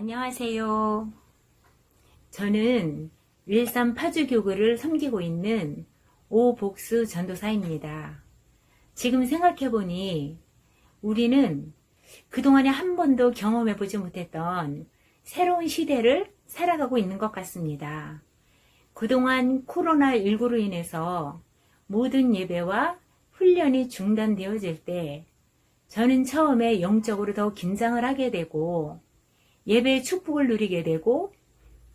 안녕하세요. 저는 일산 파주교구를 섬기고 있는 오복수 전도사입니다. 지금 생각해보니 우리는 그동안에 한 번도 경험해보지 못했던 새로운 시대를 살아가고 있는 것 같습니다. 그동안 코로나19로 인해서 모든 예배와 훈련이 중단되어질 때 저는 처음에 영적으로 더 긴장을 하게 되고 예배의 축복을 누리게 되고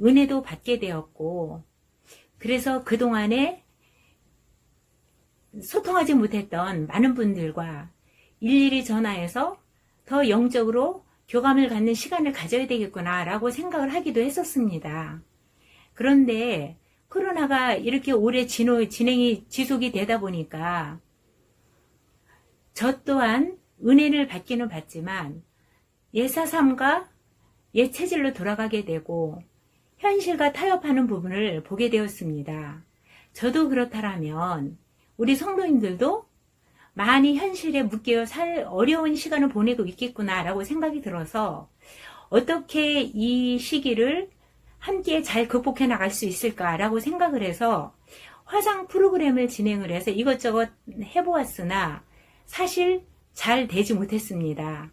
은혜도 받게 되었고 그래서 그동안에 소통하지 못했던 많은 분들과 일일이 전화해서 더 영적으로 교감을 갖는 시간을 가져야 되겠구나 라고 생각을 하기도 했었습니다. 그런데 코로나가 이렇게 오래 진호, 진행이 지속이 되다 보니까 저 또한 은혜를 받기는 받지만 예사삼과 옛 체질로 돌아가게 되고 현실과 타협하는 부분을 보게 되었습니다. 저도 그렇다라면 우리 성도님들도 많이 현실에 묶여 살 어려운 시간을 보내고 있겠구나라고 생각이 들어서 어떻게 이 시기를 함께 잘 극복해 나갈 수 있을까라고 생각을 해서 화상 프로그램을 진행을 해서 이것저것 해보았으나 사실 잘 되지 못했습니다.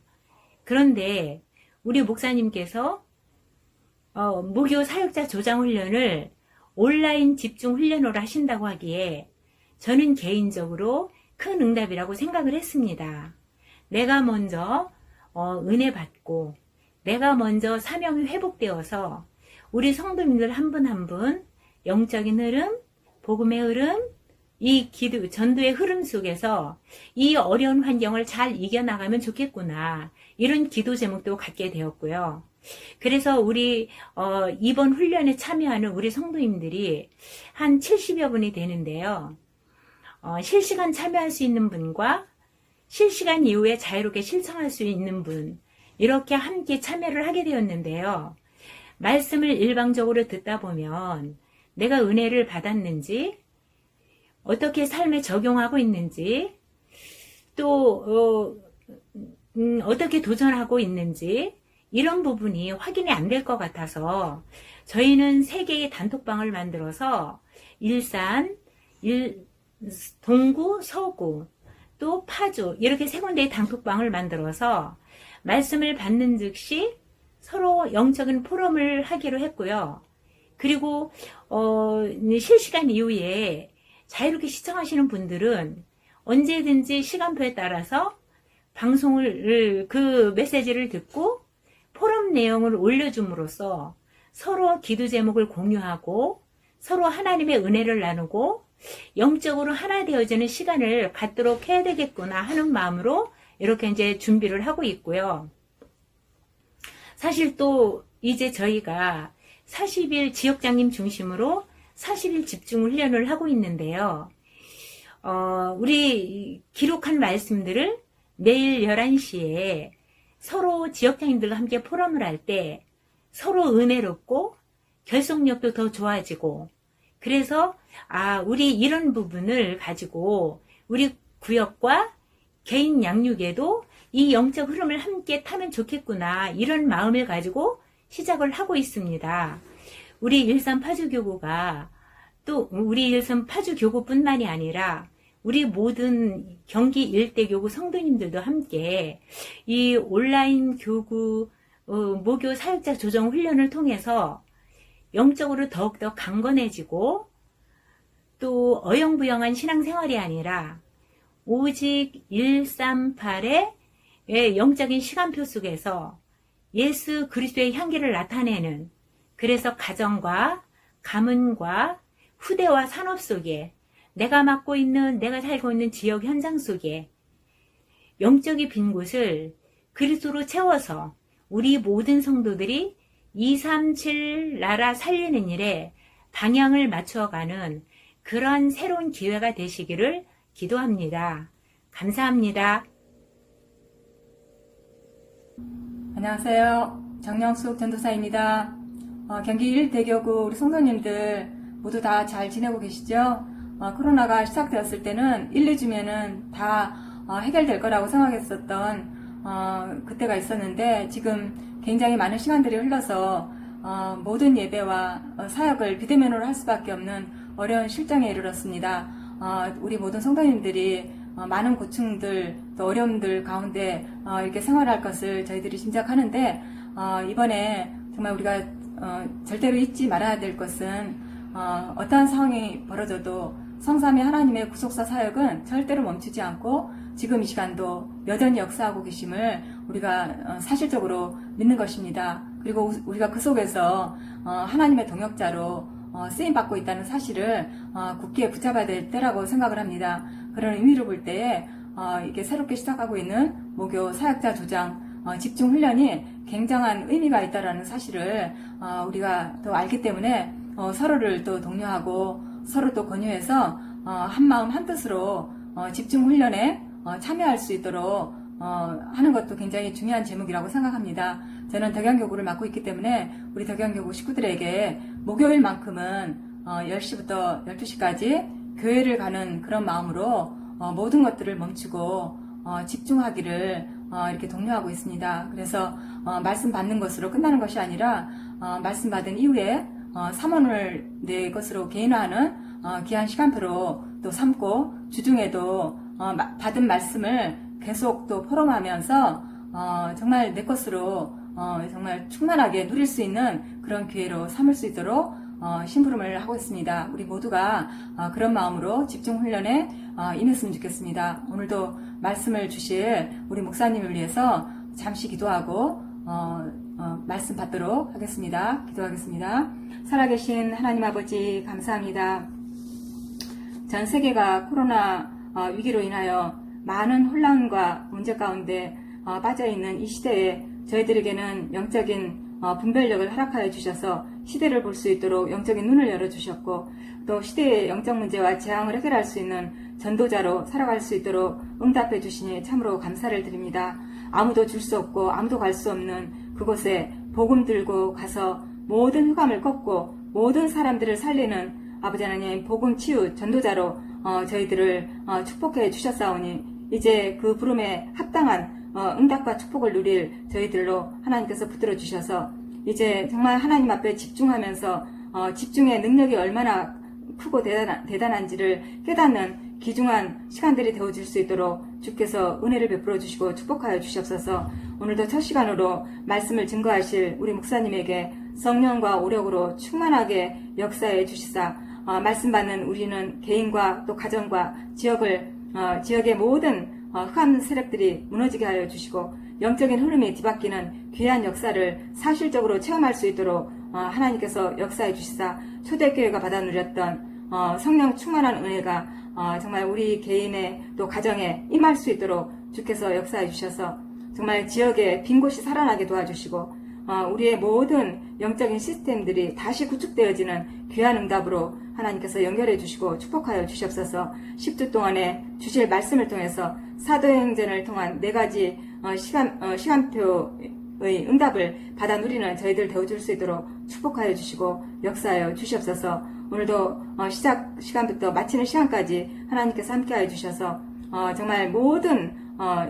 그런데 우리 목사님께서 어, 무교 사역자 조장 훈련을 온라인 집중 훈련으로 하신다고 하기에 저는 개인적으로 큰 응답이라고 생각을 했습니다. 내가 먼저 어, 은혜 받고 내가 먼저 사명이 회복되어서 우리 성도님들 한 분 한분 한 분 영적인 흐름, 복음의 흐름, 이 기도, 전도의 흐름 속에서 이 어려운 환경을 잘 이겨나가면 좋겠구나. 이런 기도 제목도 갖게 되었고요. 그래서 우리 어, 이번 훈련에 참여하는 우리 성도님들이 한 70여 분이 되는데요. 어, 실시간 참여할 수 있는 분과 실시간 이후에 자유롭게 실천할 수 있는 분 이렇게 함께 참여를 하게 되었는데요. 말씀을 일방적으로 듣다 보면 내가 은혜를 받았는지 어떻게 삶에 적용하고 있는지 또 어, 음, 어떻게 도전하고 있는지 이런 부분이 확인이 안 될 것 같아서 저희는 세 개의 단톡방을 만들어서 일산, 일, 동구, 서구, 또 파주 이렇게 세 군데의 단톡방을 만들어서 말씀을 받는 즉시 서로 영적인 포럼을 하기로 했고요. 그리고 어, 실시간 이후에 자유롭게 시청하시는 분들은 언제든지 시간표에 따라서 방송을 그 메시지를 듣고 포럼 내용을 올려줌으로써 서로 기도 제목을 공유하고 서로 하나님의 은혜를 나누고 영적으로 하나 되어지는 시간을 갖도록 해야 되겠구나 하는 마음으로 이렇게 이제 준비를 하고 있고요. 사실 또 이제 저희가 40일 지역장님 중심으로 40일 집중 훈련을 하고 있는데요. 어, 우리 기록한 말씀들을 내일 11시에 서로 지역장인들과 함께 포럼을 할 때 서로 은혜롭고 결속력도 더 좋아지고 그래서 아 우리 이런 부분을 가지고 우리 구역과 개인 양육에도 이 영적 흐름을 함께 타면 좋겠구나 이런 마음을 가지고 시작을 하고 있습니다. 우리 일산 파주교구가 또 우리 일산 파주교구뿐만이 아니라 우리 모든 경기 일대 교구 성도님들도 함께 이 온라인 교구 어, 모교 사역자 조정 훈련을 통해서 영적으로 더욱더 강건해지고 또 어영부영한 신앙생활이 아니라 오직 138의 예, 영적인 시간표 속에서 예수 그리스도의 향기를 나타내는 그래서 가정과 가문과 후대와 산업 속에 내가 맡고 있는 내가 살고 있는 지역 현장 속에 영적인 빈 곳을 그리스도로 채워서 우리 모든 성도들이 237 나라 살리는 일에 방향을 맞춰가는 그런 새로운 기회가 되시기를 기도합니다. 감사합니다. 안녕하세요. 정영숙 전도사입니다. 어, 경기 1대교구 우리 성도님들 모두 다 잘 지내고 계시죠? 어, 코로나가 시작되었을 때는 1, 2주면은 다 어, 해결될 거라고 생각했었던 어, 그때가 있었는데 지금 굉장히 많은 시간들이 흘러서 어, 모든 예배와 어, 사역을 비대면으로 할 수밖에 없는 어려운 실정에 이르렀습니다. 어, 우리 모든 성도님들이 어, 많은 고충들 또 어려움들 가운데 어, 이렇게 생활할 것을 저희들이 짐작하는데 어, 이번에 정말 우리가 어, 절대로 잊지 말아야 될 것은 어, 어떠한 상황이 벌어져도 성삼의 하나님의 구속사 사역은 절대로 멈추지 않고 지금 이 시간도 여전히 역사하고 계심을 우리가 어, 사실적으로 믿는 것입니다. 그리고 우리가 그 속에서 어, 하나님의 동역자로 어, 쓰임 받고 있다는 사실을 굳게 붙잡아야 될 때라고 생각을 합니다. 그런 의미로 볼 때에 이게 새롭게 시작하고 있는 목요 사역자 조장 집중 훈련이 굉장한 의미가 있다라는 사실을 우리가 또 알기 때문에 서로를 또 독려하고 서로 또 권유해서 어, 한 마음 한 뜻으로 어, 집중 훈련에 어, 참여할 수 있도록 어, 하는 것도 굉장히 중요한 제목이라고 생각합니다. 저는 덕양교구를 맡고 있기 때문에 우리 덕양교구 식구들에게 목요일만큼은 어, 10시부터 12시까지 교회를 가는 그런 마음으로 어, 모든 것들을 멈추고 어, 집중하기를 어, 이렇게 독려하고 있습니다. 그래서 어, 말씀 받는 것으로 끝나는 것이 아니라 어, 말씀 받은 이후에 어, 삼원을 내 것으로 개인화하는 어, 귀한 시간표로 또 삼고 주중에도 어, 받은 말씀을 계속 또 포럼하면서 어, 정말 내 것으로 정말 충만하게 누릴 수 있는 그런 기회로 삼을 수 있도록 심부름을 하고 있습니다. 우리 모두가 그런 마음으로 집중 훈련에 임했으면 좋겠습니다. 오늘도 말씀을 주실 우리 목사님을 위해서 잠시 기도하고 어, 어, 말씀 받도록 하겠습니다. 기도하겠습니다. 살아계신 하나님 아버지 감사합니다. 전 세계가 코로나 어, 위기로 인하여 많은 혼란과 문제 가운데 어, 빠져있는 이 시대에 저희들에게는 영적인 분별력을 허락하여 주셔서 시대를 볼 수 있도록 영적인 눈을 열어주셨고 또 시대의 영적 문제와 재앙을 해결할 수 있는 전도자로 살아갈 수 있도록 응답해 주시니 참으로 감사를 드립니다. 아무도 줄 수 없고 아무도 갈 수 없는 그곳에 복음 들고 가서 모든 흑암을 꺾고 모든 사람들을 살리는 아버지 하나님 복음 치유 전도자로 어, 저희들을 어, 축복해 주셨사오니 이제 그 부름에 합당한 어, 응답과 축복을 누릴 저희들로 하나님께서 붙들어 주셔서 이제 정말 하나님 앞에 집중하면서 어, 집중의 능력이 얼마나 크고 대단한, 대단한지를 깨닫는 귀중한 시간들이 되어질 수 있도록 주께서 은혜를 베풀어 주시고 축복하여 주시옵소서 오늘도 첫 시간으로 말씀을 증거하실 우리 목사님에게 성령과 오력으로 충만하게 역사해 주시사 어, 말씀 받는 우리는 개인과 또 가정과 지역을 어, 지역의 모든 어, 흑암 세력들이 무너지게 하여 주시고 영적인 흐름이 뒤바뀌는 귀한 역사를 사실적으로 체험할 수 있도록 어, 하나님께서 역사해 주시사 초대교회가 받아 누렸던 어, 성령 충만한 은혜가 어, 정말 우리 개인의 또 가정에 임할 수 있도록 주께서 역사해 주셔서 정말 지역에빈 곳이 살아나게 도와주시고 어, 우리의 모든 영적인 시스템들이 다시 구축되어지는 귀한 응답으로 하나님께서 연결해 주시고 축복하여 주시옵소서 10주 동안에 주실 말씀을 통해서 사도행전을 통한 네 가지 어, 시간, 어, 시간표의 응답을 받아 누리는 저희들 배워줄 수 있도록 축복하여 주시고 역사하여 주시옵소서 오늘도 시작 시간부터 마치는 시간까지 하나님께서 함께하여 주셔서 정말 모든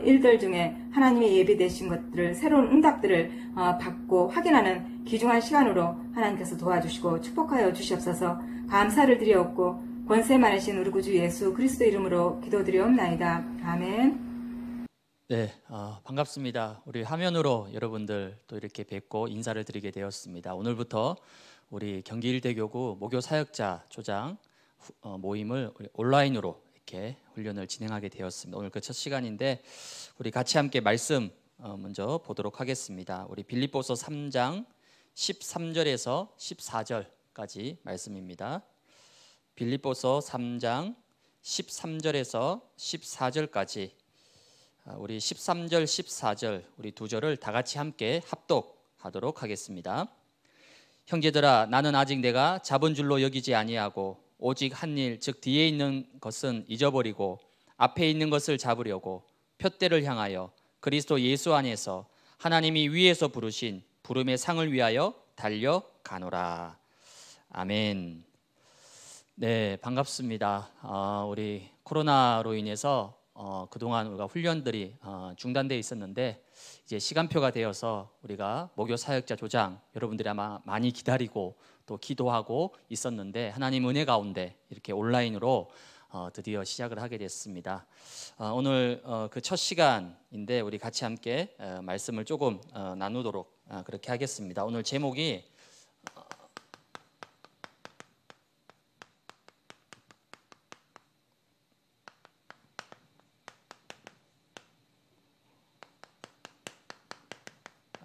일들 중에 하나님의 예비되신 것들을 새로운 응답들을 어, 받고 확인하는 귀중한 시간으로 하나님께서 도와주시고 축복하여 주시옵소서 감사를 드리옵고 권세 많으신 우리 구주 예수 그리스도 이름으로 기도드리옵나이다. 아멘. 네, 어, 반갑습니다. 우리 화면으로 여러분들 또 이렇게 뵙고 인사를 드리게 되었습니다. 오늘부터 우리 경기 일대교구 목요 사역자 조장 어, 모임을 온라인으로 이렇게 훈련을 진행하게 되었습니다. 오늘 그 첫 시간인데 우리 같이 함께 말씀 어, 먼저 보도록 하겠습니다. 우리 빌립보서 3장 13절에서 14절까지 말씀입니다. 빌립보서 3장 13절에서 14절까지 아, 우리 13절 14절 우리 두 절을 다 같이 함께 합독하도록 하겠습니다. 형제들아 나는 아직 내가 잡은 줄로 여기지 아니하고 오직 한 일, 즉 뒤에 있는 것은 잊어버리고 앞에 있는 것을 잡으려고 표대를 향하여 그리스도 예수 안에서 하나님이 위에서 부르신 부름의 상을 위하여 달려 가노라. 아멘. 네, 반갑습니다. 어, 우리 코로나로 인해서 어, 그동안 우리가 훈련들이 어, 중단돼 있었는데 이제 시간표가 되어서 우리가 목요 사역자 조장 여러분들이 아마 많이 기다리고 또 기도하고 있었는데 하나님 은혜 가운데 이렇게 온라인으로 어, 드디어 시작을 하게 됐습니다. 어, 오늘 어, 그첫 시간인데 우리 같이 함께 어, 말씀을 조금 어, 나누도록 어, 그렇게 하겠습니다. 오늘 제목이 어,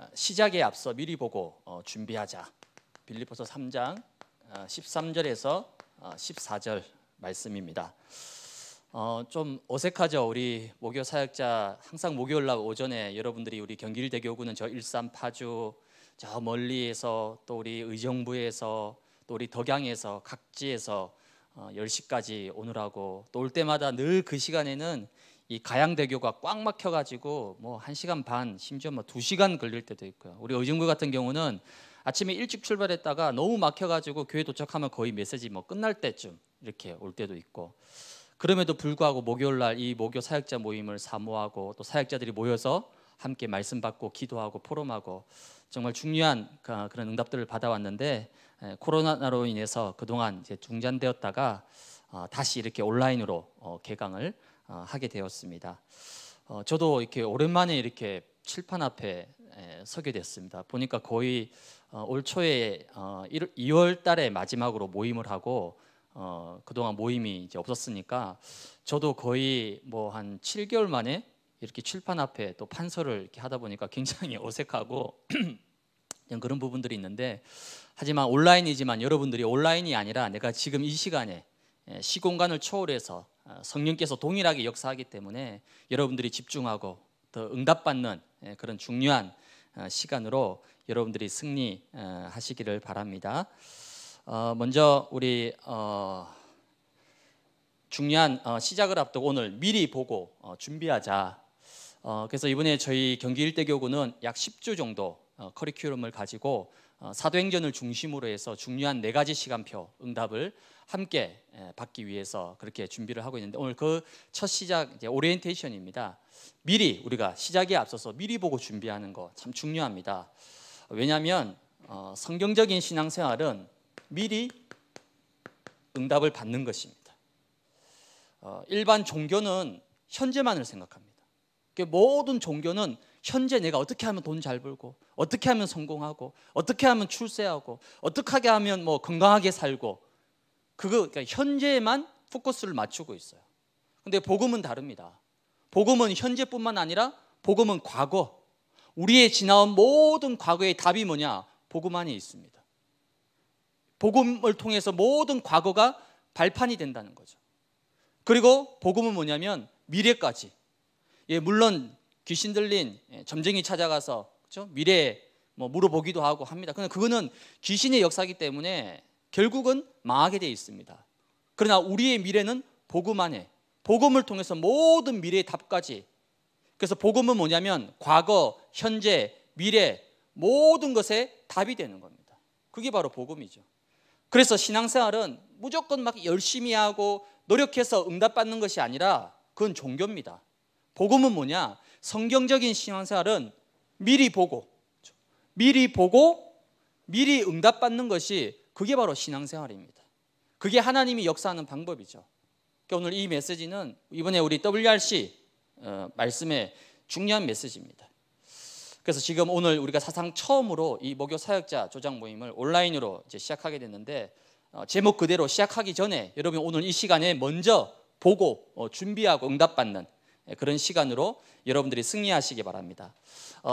어, 시작에 앞서 미리 보고 어, 준비하자 빌리보서 3장 13절에서 아, 14절 아, 말씀입니다. 어, 좀 어색하죠. 우리 목요 사역자 항상 목요일 날 오전에 여러분들이 우리 경길대교구는 기저 일산 파주 저 멀리에서 또 우리 의정부에서 또 우리 덕양에서 각지에서 어, 10시까지 오느라고 또 올 때마다 늘 그 시간에는 이 가양대교가 꽉 막혀 가지고 뭐 1시간 반 심지어 뭐 2시간 걸릴 때도 있고요. 우리 의정부 같은 경우는 아침에 일찍 출발했다가 너무 막혀가지고 교회 도착하면 거의 메시지 뭐 끝날 때쯤 이렇게 올 때도 있고 그럼에도 불구하고 목요일 날 이 목요 사역자 모임을 사모하고 또 사역자들이 모여서 함께 말씀 받고 기도하고 포럼하고 정말 중요한 그, 그런 응답들을 받아왔는데 코로나로 인해서 그동안 이제 중단되었다가 어, 다시 이렇게 온라인으로 어, 개강을 어, 하게 되었습니다. 저도 이렇게 오랜만에 이렇게 칠판 앞에 서게 됐습니다. 보니까 거의 어, 올 초에 2월 어, 달에 마지막으로 모임을 하고 어, 그동안 모임이 이제 없었으니까 저도 거의 뭐 한 7개월 만에 이렇게 칠판 앞에 또 판서를 이렇게 하다 보니까 굉장히 어색하고 그런 부분들이 있는데 하지만 온라인이지만 여러분들이 온라인이 아니라 내가 지금 이 시간에 시공간을 초월해서 성령께서 동일하게 역사하기 때문에 여러분들이 집중하고 더 응답받는 그런 중요한 어, 시간으로 여러분들이 승리하시기를 어, 바랍니다. 어, 먼저 우리 중요한 시작을 앞두고 오늘 미리 보고 준비하자. 그래서 이번에 저희 경기 일대교구는 약 10주 정도 커리큘럼을 가지고 사도행전을 중심으로 해서 중요한 네 가지 시간표 응답을 함께 예, 받기 위해서 그렇게 준비를 하고 있는데 오늘 그 첫 시작 이제 오리엔테이션입니다. 미리 우리가 시작에 앞서서 미리 보고 준비하는 거 참 중요합니다. 왜냐하면 어, 성경적인 신앙생활은 미리 응답을 받는 것입니다. 어, 일반 종교는 현재만을 생각합니다. 모든 종교는 현재 내가 어떻게 하면 돈 잘 벌고 어떻게 하면 성공하고 어떻게 하면 출세하고 어떻게 하면 뭐 건강하게 살고 그거 그러니까 현재에만 포커스를 맞추고 있어요. 근데 복음은 다릅니다. 복음은 현재뿐만 아니라 복음은 과거. 우리의 지나온 모든 과거의 답이 뭐냐? 복음 안에 있습니다. 복음을 통해서 모든 과거가 발판이 된다는 거죠. 그리고 복음은 뭐냐면 미래까지. 예, 물론 귀신 들린 예, 점쟁이 찾아가서 그렇죠? 미래에 뭐 물어보기도 하고 합니다. 근데 그거는 귀신의 역사기 때문에 결국은 망하게 되어 있습니다. 그러나 우리의 미래는 복음 안에 복음을 통해서 모든 미래의 답까지 그래서 복음은 뭐냐면 과거, 현재, 미래 모든 것에 답이 되는 겁니다. 그게 바로 복음이죠. 그래서 신앙생활은 무조건 막 열심히 하고 노력해서 응답받는 것이 아니라 그건 종교입니다. 복음은 뭐냐? 성경적인 신앙생활은 미리 보고 미리 보고 미리 응답받는 것이 그게 바로 신앙생활입니다. 그게 하나님이 역사하는 방법이죠. 그러니까 오늘 이 메시지는 이번에 우리 WRC 어, 말씀의 중요한 메시지입니다. 그래서 지금 오늘 우리가 사상 처음으로 이 목요 사역자 조장 모임을 온라인으로 이제 시작하게 됐는데 어, 제목 그대로 시작하기 전에 여러분 오늘 이 시간에 먼저 보고 어, 준비하고 응답받는 예, 그런 시간으로 여러분들이 승리하시기 바랍니다.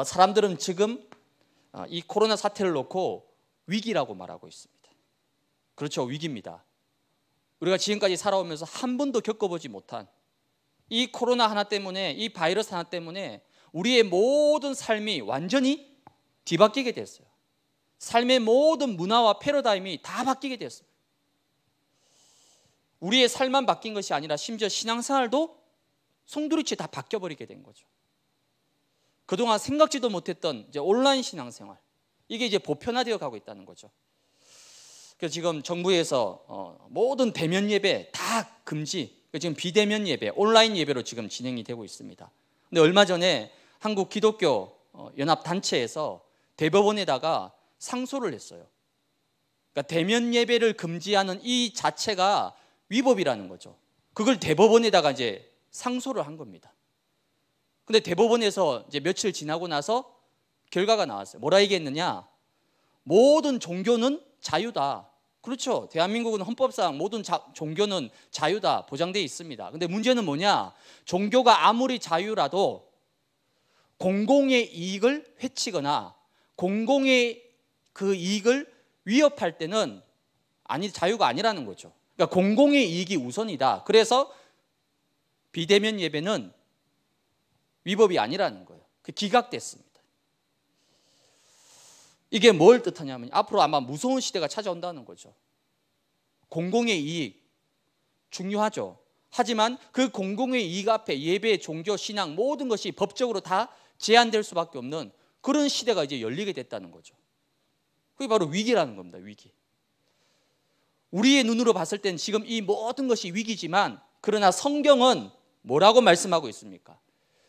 사람들은 지금 이 코로나 사태를 놓고 위기라고 말하고 있습니다. 그렇죠. 위기입니다. 우리가 지금까지 살아오면서 한 번도 겪어보지 못한 이 코로나 하나 때문에 이 바이러스 하나 때문에 우리의 모든 삶이 완전히 뒤바뀌게 됐어요. 삶의 모든 문화와 패러다임이 다 바뀌게 됐어요 우리의 삶만 바뀐 것이 아니라 심지어 신앙생활도 송두리째 다 바뀌어버리게 된 거죠. 그동안 생각지도 못했던 이제 온라인 신앙생활 이게 이제 보편화되어 가고 있다는 거죠. 그 지금 정부에서 어, 모든 대면 예배 다 금지. 그러니까 지금 비대면 예배, 온라인 예배로 지금 진행이 되고 있습니다. 근데 얼마 전에 한국 기독교 어, 연합 단체에서 대법원에다가 상소를 했어요. 그러니까 대면 예배를 금지하는 이 자체가 위법이라는 거죠. 그걸 대법원에다가 이제 상소를 한 겁니다. 근데 대법원에서 이제 며칠 지나고 나서 결과가 나왔어요. 뭐라 얘기했느냐? 모든 종교는 자유다. 그렇죠. 대한민국은 헌법상 모든 자, 종교는 자유다 보장돼 있습니다. 근데 문제는 뭐냐? 종교가 아무리 자유라도 공공의 이익을 해치거나 공공의 그 이익을 위협할 때는 아니 자유가 아니라는 거죠. 그러니까 공공의 이익이 우선이다. 그래서 비대면 예배는 위법이 아니라는 거예요. 그 기각됐습니다. 이게 뭘 뜻하냐면 앞으로 아마 무서운 시대가 찾아온다는 거죠. 공공의 이익 중요하죠. 하지만 그 공공의 이익 앞에 예배, 종교, 신앙 모든 것이 법적으로 다 제한될 수밖에 없는 그런 시대가 이제 열리게 됐다는 거죠. 그게 바로 위기라는 겁니다. 위기. 우리의 눈으로 봤을 땐 지금 이 모든 것이 위기지만 그러나 성경은 뭐라고 말씀하고 있습니까?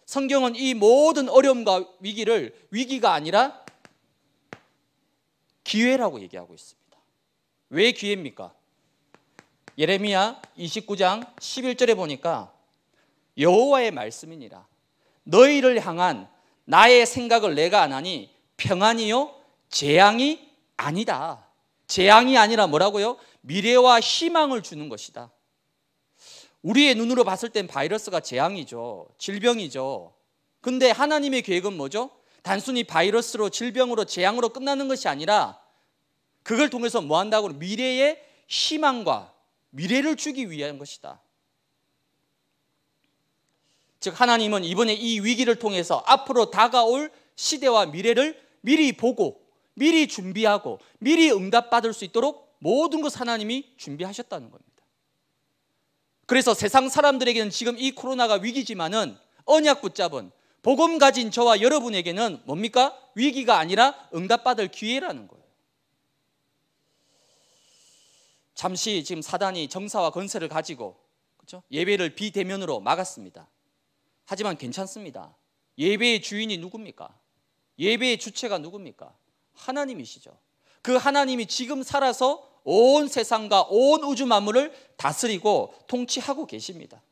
성경은 이 모든 어려움과 위기를 위기가 아니라 기회라고 얘기하고 있습니다. 왜 기회입니까? 예레미야 29장 11절에 보니까 여호와의 말씀이니라 너희를 향한 나의 생각을 내가 안 하니 평안이요 재앙이 아니다. 재앙이 아니라 뭐라고요? 미래와 희망을 주는 것이다. 우리의 눈으로 봤을 땐 바이러스가 재앙이죠. 질병이죠. 근데 하나님의 계획은 뭐죠? 단순히 바이러스로 질병으로 재앙으로 끝나는 것이 아니라 그걸 통해서 뭐 한다고 미래의 희망과 미래를 주기 위한 것이다. 즉 하나님은 이번에 이 위기를 통해서 앞으로 다가올 시대와 미래를 미리 보고 미리 준비하고 미리 응답받을 수 있도록 모든 것 하나님이 준비하셨다는 겁니다. 그래서 세상 사람들에게는 지금 이 코로나가 위기지만은 언약 붙잡은 복음 가진 저와 여러분에게는 뭡니까? 위기가 아니라 응답받을 기회라는 거예요. 잠시 지금 사단이 정사와 건세를 가지고 그렇죠? 예배를 비대면으로 막았습니다. 하지만 괜찮습니다. 예배의 주인이 누굽니까? 예배의 주체가 누굽니까? 하나님이시죠. 그 하나님이 지금 살아서 온 세상과 온 우주 만물을 다스리고 통치하고 계십니다.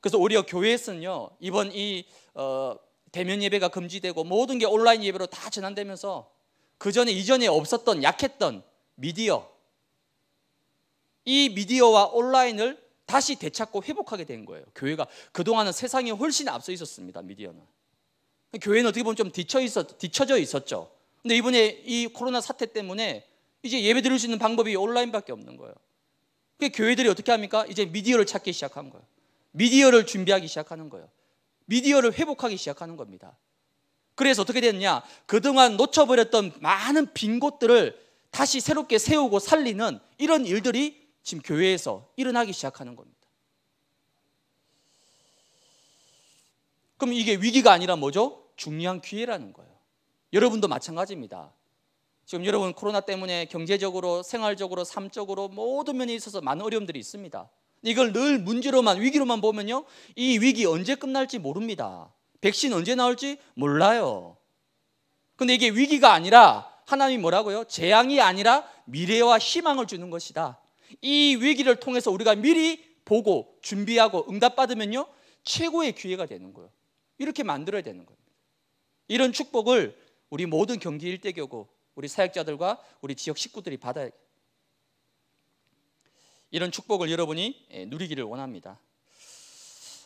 그래서 우리 려 교회에서는요 이번 이 어, 대면 예배가 금지되고 모든 게 온라인 예배로 다 전환되면서 그 전에 이전에 없었던 약했던 미디어 이 미디어와 온라인을 다시 되찾고 회복하게 된 거예요. 교회가 그동안은 세상이 훨씬 앞서 있었습니다. 미디어는. 교회는 어떻게 보면 좀 뒤쳐 있었, 뒤쳐져 있었죠. 근데 이번에 이 코로나 사태 때문에 이제 예배 드릴 수 있는 방법이 온라인밖에 없는 거예요. 그 교회들이 어떻게 합니까? 이제 미디어를 찾기 시작한 거예요. 미디어를 준비하기 시작하는 거예요. 미디어를 회복하기 시작하는 겁니다. 그래서 어떻게 됐냐? 그동안 놓쳐버렸던 많은 빈 곳들을 다시 새롭게 세우고 살리는 이런 일들이 지금 교회에서 일어나기 시작하는 겁니다. 그럼 이게 위기가 아니라 뭐죠? 중요한 기회라는 거예요. 여러분도 마찬가지입니다. 지금 여러분 코로나 때문에 경제적으로, 생활적으로, 삶적으로 모든 면에 있어서 많은 어려움들이 있습니다. 이걸 늘 문제로만 위기로만 보면요. 이 위기 언제 끝날지 모릅니다. 백신 언제 나올지 몰라요. 근데 이게 위기가 아니라 하나님이 뭐라고요? 재앙이 아니라 미래와 희망을 주는 것이다. 이 위기를 통해서 우리가 미리 보고 준비하고 응답받으면요. 최고의 기회가 되는 거예요. 이렇게 만들어야 되는 겁니다. 이런 축복을 우리 모든 경기 일대교고 우리 사역자들과 우리 지역 식구들이 받아야 돼요. 이런 축복을 여러분이 예, 누리기를 원합니다.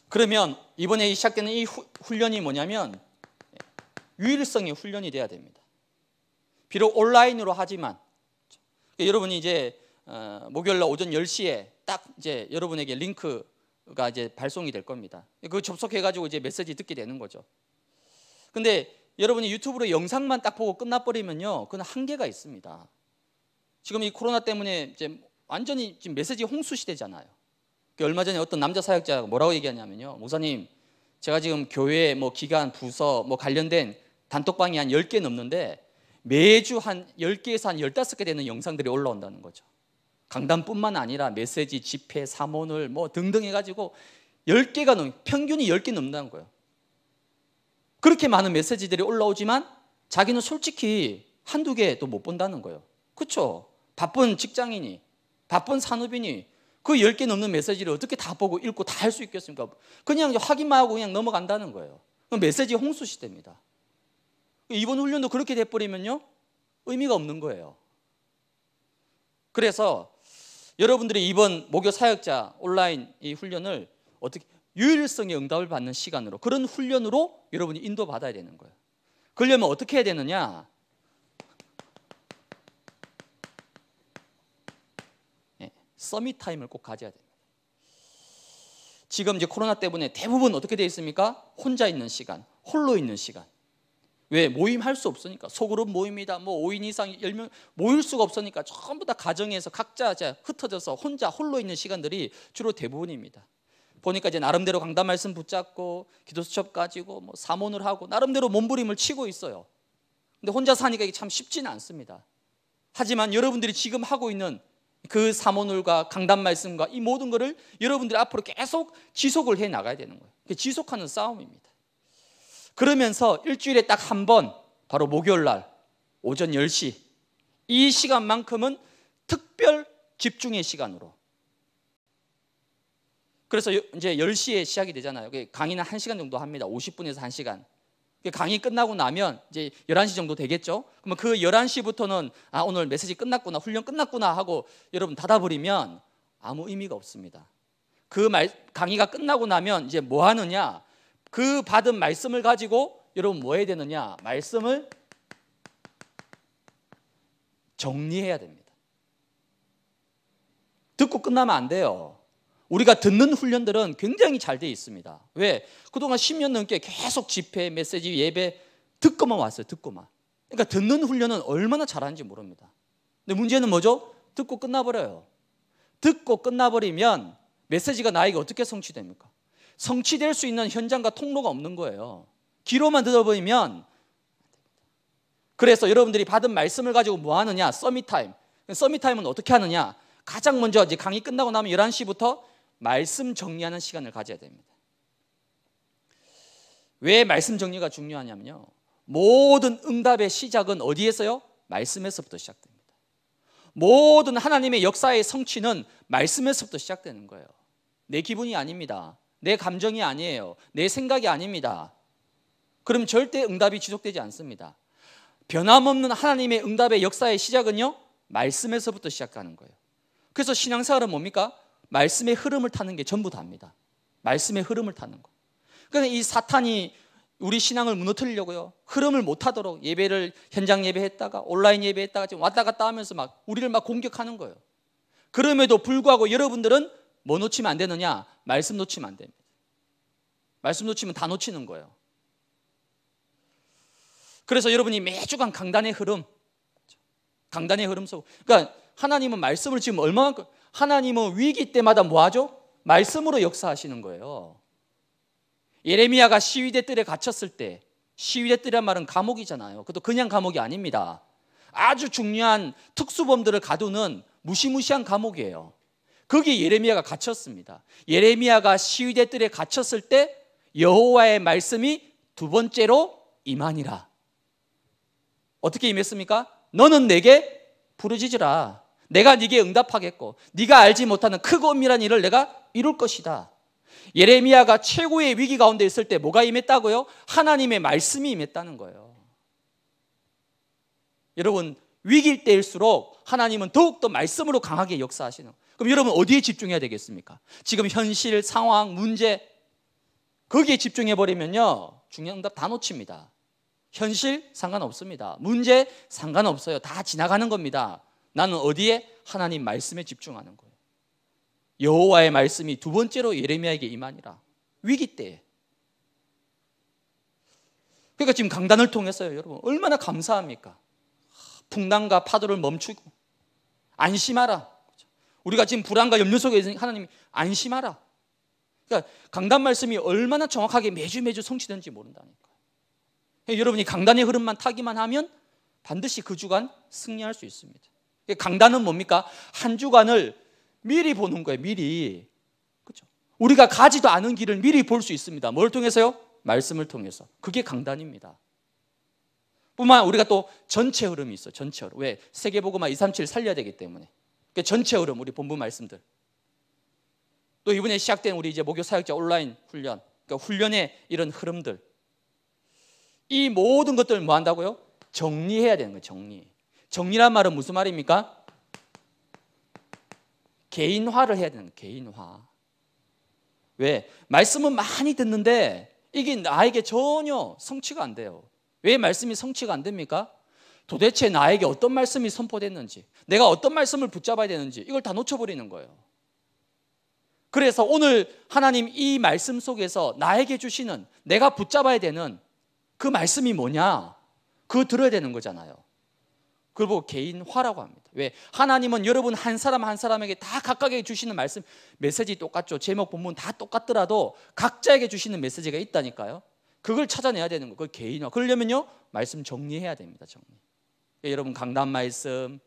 그러면 이번에 시작되는 이 훈련이 뭐냐면 예, 유일성의 훈련이 돼야 됩니다. 비록 온라인으로 하지만 그러니까 여러분이 이제 어, 목요일 날 오전 10시에 딱 이제 여러분에게 링크가 이제 발송이 될 겁니다. 그 접속해 가지고 이제 메시지 듣게 되는 거죠. 근데 여러분이 유튜브로 영상만 딱 보고 끝나 버리면요. 그건 한계가 있습니다. 지금 이 코로나 때문에 이제 완전히 지금 메시지 홍수 시대잖아요. 얼마 전에 어떤 남자 사역자가 뭐라고 얘기하냐면요. 목사님, 제가 지금 교회 뭐 기관, 부서 뭐 관련된 단톡방이 한 10개 넘는데 매주 한 10개에서 한 15개 되는 영상들이 올라온다는 거죠. 강단뿐만 아니라 메시지, 집회, 사모늘 뭐 등등 해가지고 10개가 넘, 평균이 10개 넘는다는 거예요. 그렇게 많은 메시지들이 올라오지만 자기는 솔직히 한두 개또못 본다는 거예요. 그렇죠? 바쁜 직장인이 바쁜 산업인이 그 10개 넘는 메시지를 어떻게 다 보고 읽고 다 할 수 있겠습니까? 그냥 확인만 하고 그냥 넘어간다는 거예요. 그 메시지 홍수 시대입니다. 이번 훈련도 그렇게 돼버리면요. 의미가 없는 거예요. 그래서 여러분들이 이번 목요 사역자 온라인 이 훈련을 어떻게 유일성의 응답을 받는 시간으로 그런 훈련으로 여러분이 인도받아야 되는 거예요. 그러려면 어떻게 해야 되느냐? 서밋 타임을 꼭 가져야 됩니다. 지금 이제 코로나 때문에 대부분 어떻게 되어 있습니까? 혼자 있는 시간, 홀로 있는 시간. 왜 모임할 수 없으니까 소그룹 모임이다 뭐 5인 이상 10명 모일 수가 없으니까 전부 다 가정에서 각자 흩어져서 혼자 홀로 있는 시간들이 주로 대부분입니다. 보니까 이제 나름대로 강단 말씀 붙잡고 기도 수첩 가지고 뭐 사문을 하고 나름대로 몸부림을 치고 있어요. 근데 혼자 사니까 이게 참 쉽지는 않습니다. 하지만 여러분들이 지금 하고 있는 그 사모늘과 강단 말씀과 이 모든 것을 여러분들이 앞으로 계속 지속을 해 나가야 되는 거예요. 지속하는 싸움입니다. 그러면서 일주일에 딱 한 번 바로 목요일 날 오전 10시 이 시간만큼은 특별 집중의 시간으로 그래서 이제 10시에 시작이 되잖아요. 강의는 1시간 정도 합니다. 50분에서 1시간. 강의 끝나고 나면 이제 11시 정도 되겠죠? 그러면 그 11시부터는 아, 오늘 메시지 끝났구나, 훈련 끝났구나 하고 여러분 닫아버리면 아무 의미가 없습니다. 그 말, 강의가 끝나고 나면 이제 뭐 하느냐? 그 받은 말씀을 가지고 여러분 뭐 해야 되느냐? 말씀을 정리해야 됩니다. 듣고 끝나면 안 돼요. 우리가 듣는 훈련들은 굉장히 잘 되어 있습니다. 왜? 그동안 10년 넘게 계속 집회, 메시지, 예배 듣고만 왔어요. 듣고만. 그러니까 듣는 훈련은 얼마나 잘하는지 모릅니다. 근데 문제는 뭐죠? 듣고 끝나버려요. 듣고 끝나버리면 메시지가 나에게 어떻게 성취됩니까? 성취될 수 있는 현장과 통로가 없는 거예요. 기로만 들어버리면 그래서 여러분들이 받은 말씀을 가지고 뭐 하느냐? 서밋 타임. 서밋 타임은 어떻게 하느냐? 가장 먼저 이제 강의 끝나고 나면 11시부터 말씀 정리하는 시간을 가져야 됩니다. 왜 말씀 정리가 중요하냐면요. 모든 응답의 시작은 어디에서요? 말씀에서부터 시작됩니다. 모든 하나님의 역사의 성취는 말씀에서부터 시작되는 거예요. 내 기분이 아닙니다. 내 감정이 아니에요. 내 생각이 아닙니다. 그럼 절대 응답이 지속되지 않습니다. 변함없는 하나님의 응답의 역사의 시작은요, 말씀에서부터 시작하는 거예요. 그래서 신앙생활은 뭡니까? 말씀의 흐름을 타는 게 전부 다입니다. 말씀의 흐름을 타는 거. 그러니까 이 사탄이 우리 신앙을 무너뜨리려고요. 흐름을 못 하도록 예배를 현장 예배했다가 온라인 예배했다가 지금 왔다 갔다 하면서 막 우리를 막 공격하는 거예요. 그럼에도 불구하고 여러분들은 뭐 놓치면 안 되느냐? 말씀 놓치면 안 됩니다. 말씀 놓치면 다 놓치는 거예요. 그래서 여러분이 매주간 강단의 흐름, 강단의 흐름 속, 그러니까 하나님은 말씀을 지금 얼마만큼 하나님은 위기 때마다 뭐하죠? 말씀으로 역사하시는 거예요. 예레미야가 시위대 뜰에 갇혔을 때 시위대 뜰이란 말은 감옥이잖아요. 그것도 그냥 감옥이 아닙니다. 아주 중요한 특수범들을 가두는 무시무시한 감옥이에요. 거기 예레미야가 갇혔습니다. 예레미야가 시위대 뜰에 갇혔을 때 여호와의 말씀이 두 번째로 임하니라. 어떻게 임했습니까? 너는 내게 부르짖으라. 내가 네게 응답하겠고 네가 알지 못하는 크고 엄밀한 일을 내가 이룰 것이다. 예레미야가 최고의 위기 가운데 있을 때 뭐가 임했다고요? 하나님의 말씀이 임했다는 거예요. 여러분 위기일 때일수록 하나님은 더욱더 말씀으로 강하게 역사하시는 거예요. 그럼 여러분 어디에 집중해야 되겠습니까? 지금 현실, 상황, 문제 거기에 집중해버리면요 중요한 응답 다 놓칩니다 현실 상관없습니다 문제 상관없어요 다 지나가는 겁니다 나는 어디에 하나님 말씀에 집중하는 거예요. 여호와의 말씀이 두 번째로 예레미야에게 임하니라. 위기 때에. 그러니까 지금 강단을 통해서요, 여러분 얼마나 감사합니까? 풍랑과 파도를 멈추고 안심하라. 그렇죠? 우리가 지금 불안과 염려 속에 있으니 하나님이 안심하라. 그러니까 강단 말씀이 얼마나 정확하게 매주 매주 성취되는지 모른다니까 여러분이 강단의 흐름만 타기만 하면 반드시 그 주간 승리할 수 있습니다. 강단은 뭡니까? 한 주간을 미리 보는 거예요. 미리. 그죠 우리가 가지도 않은 길을 미리 볼 수 있습니다. 뭘 통해서요? 말씀을 통해서. 그게 강단입니다. 뿐만 우리가 또 전체 흐름이 있어. 전체 흐름. 왜? 세계보고만 2, 3, 7 살려야 되기 때문에. 그 전체 흐름 우리 본부 말씀들. 또 이번에 시작된 우리 이제 목요 사역자 온라인 훈련. 그러니까 훈련의 이런 흐름들. 이 모든 것들을 뭐 한다고요? 정리해야 되는 거예요. 정리. 정리란 말은 무슨 말입니까? 개인화를 해야 되는 개인화. 왜? 말씀은 많이 듣는데 이게 나에게 전혀 성취가 안 돼요. 왜 말씀이 성취가 안 됩니까? 도대체 나에게 어떤 말씀이 선포됐는지, 내가 어떤 말씀을 붙잡아야 되는지 이걸 다 놓쳐버리는 거예요. 그래서 오늘 하나님 이 말씀 속에서 나에게 주시는 내가 붙잡아야 되는 그 말씀이 뭐냐? 그 들어야 되는 거잖아요. 그걸 보고 개인화라고 합니다. 왜? 하나님은 여러분 한 사람 한 사람에게 다 각각에게 주시는 말씀, 메시지 똑같죠. 제목, 본문 다 똑같더라도 각자에게 주시는 메시지가 있다니까요. 그걸 찾아내야 되는 거. 예요 그걸 개인화. 그러려면요, 말씀 정리해야 됩니다. 정리. 예, 여러분 강단 말씀,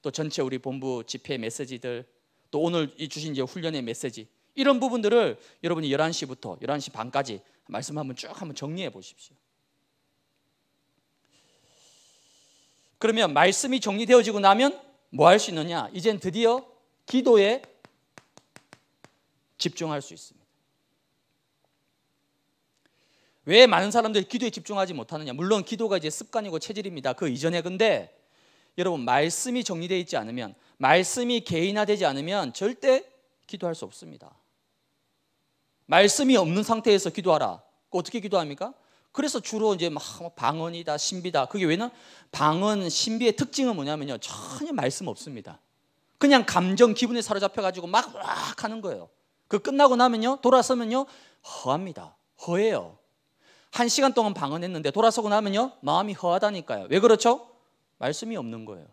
또 전체 우리 본부 집회 메시지들, 또 오늘 이 주신 훈련의 메시지 이런 부분들을 여러분이 11시부터 11시 반까지 말씀 한번 쭉 한번 정리해 보십시오. 그러면 말씀이 정리되어지고 나면 뭐 할 수 있느냐? 이젠 드디어 기도에 집중할 수 있습니다. 왜 많은 사람들이 기도에 집중하지 못하느냐? 물론 기도가 이제 습관이고 체질입니다. 그 이전에 근데 여러분 말씀이 정리되어 있지 않으면 말씀이 개인화되지 않으면 절대 기도할 수 없습니다. 말씀이 없는 상태에서 기도하라. 어떻게 기도합니까? 그래서 주로 이제 막 방언이다, 신비다. 그게 왜냐? 방언, 신비의 특징은 뭐냐면요. 전혀 말씀 없습니다. 그냥 감정, 기분에 사로잡혀가지고 막막 하는 거예요. 그 끝나고 나면요. 돌아서면요. 허합니다. 허해요. 한 시간 동안 방언했는데 돌아서고 나면요. 마음이 허하다니까요. 왜 그렇죠? 말씀이 없는 거예요.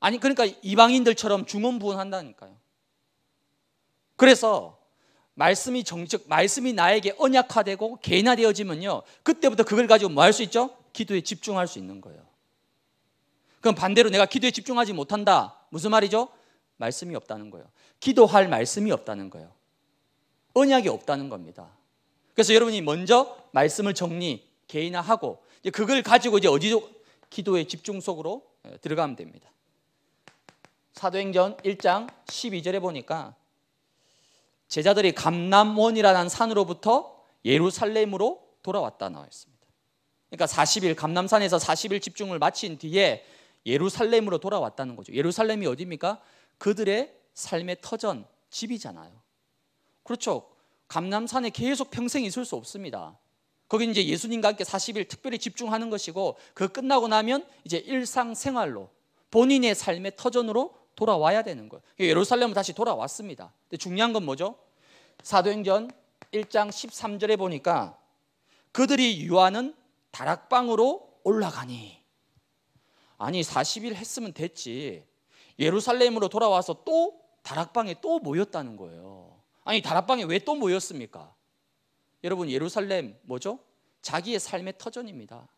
아니, 그러니까 이방인들처럼 중언부언한다니까요. 그래서 말씀이 정적 말씀이 나에게 언약화되고 개인화 되어지면요. 그때부터 그걸 가지고 뭐 할 수 있죠? 기도에 집중할 수 있는 거예요. 그럼 반대로 내가 기도에 집중하지 못한다. 무슨 말이죠? 말씀이 없다는 거예요. 기도할 말씀이 없다는 거예요. 언약이 없다는 겁니다. 그래서 여러분이 먼저 말씀을 정리, 개인화하고 이제 그걸 가지고 이제 어디로 기도의 집중 속으로 예, 들어가면 됩니다. 사도행전 1장 12절에 보니까 제자들이 감남원이라는 산으로부터 예루살렘으로 돌아왔다 나와 있습니다. 그러니까 40일 감남산에서 40일 집중을 마친 뒤에 예루살렘으로 돌아왔다는 거죠. 예루살렘이 어디입니까? 그들의 삶의 터전 집이잖아요. 그렇죠. 감남산에 계속 평생 있을 수 없습니다. 거기 이제 예수님과 함께 40일 특별히 집중하는 것이고 그 끝나고 나면 이제 일상생활로 본인의 삶의 터전으로 돌아와야 되는 거예요. 그러니까 예루살렘은 다시 돌아왔습니다. 근데 중요한 건 뭐죠? 사도행전 1장 13절에 보니까 그들이 유하는 다락방으로 올라가니 아니 40일 했으면 됐지 예루살렘으로 돌아와서 또 다락방에 또 모였다는 거예요. 아니 다락방에 왜 또 모였습니까? 여러분 예루살렘 뭐죠? 자기의 삶의 터전입니다.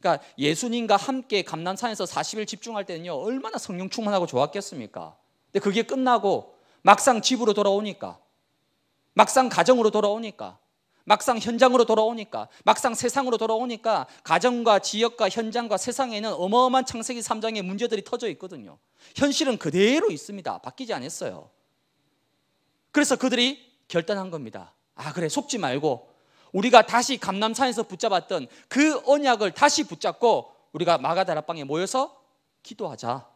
그러니까 예수님과 함께 감난산에서 40일 집중할 때는요. 얼마나 성령 충만하고 좋았겠습니까? 근데 그게 끝나고 막상 집으로 돌아오니까 막상 가정으로 돌아오니까 막상 현장으로 돌아오니까 막상 세상으로 돌아오니까 가정과 지역과 현장과 세상에는 어마어마한 창세기 3장의 문제들이 터져 있거든요. 현실은 그대로 있습니다. 바뀌지 않았어요. 그래서 그들이 결단한 겁니다. 아, 그래, 속지 말고 우리가 다시 감남산에서 붙잡았던 그 언약을 다시 붙잡고 우리가 마가다락방에 모여서 기도하자.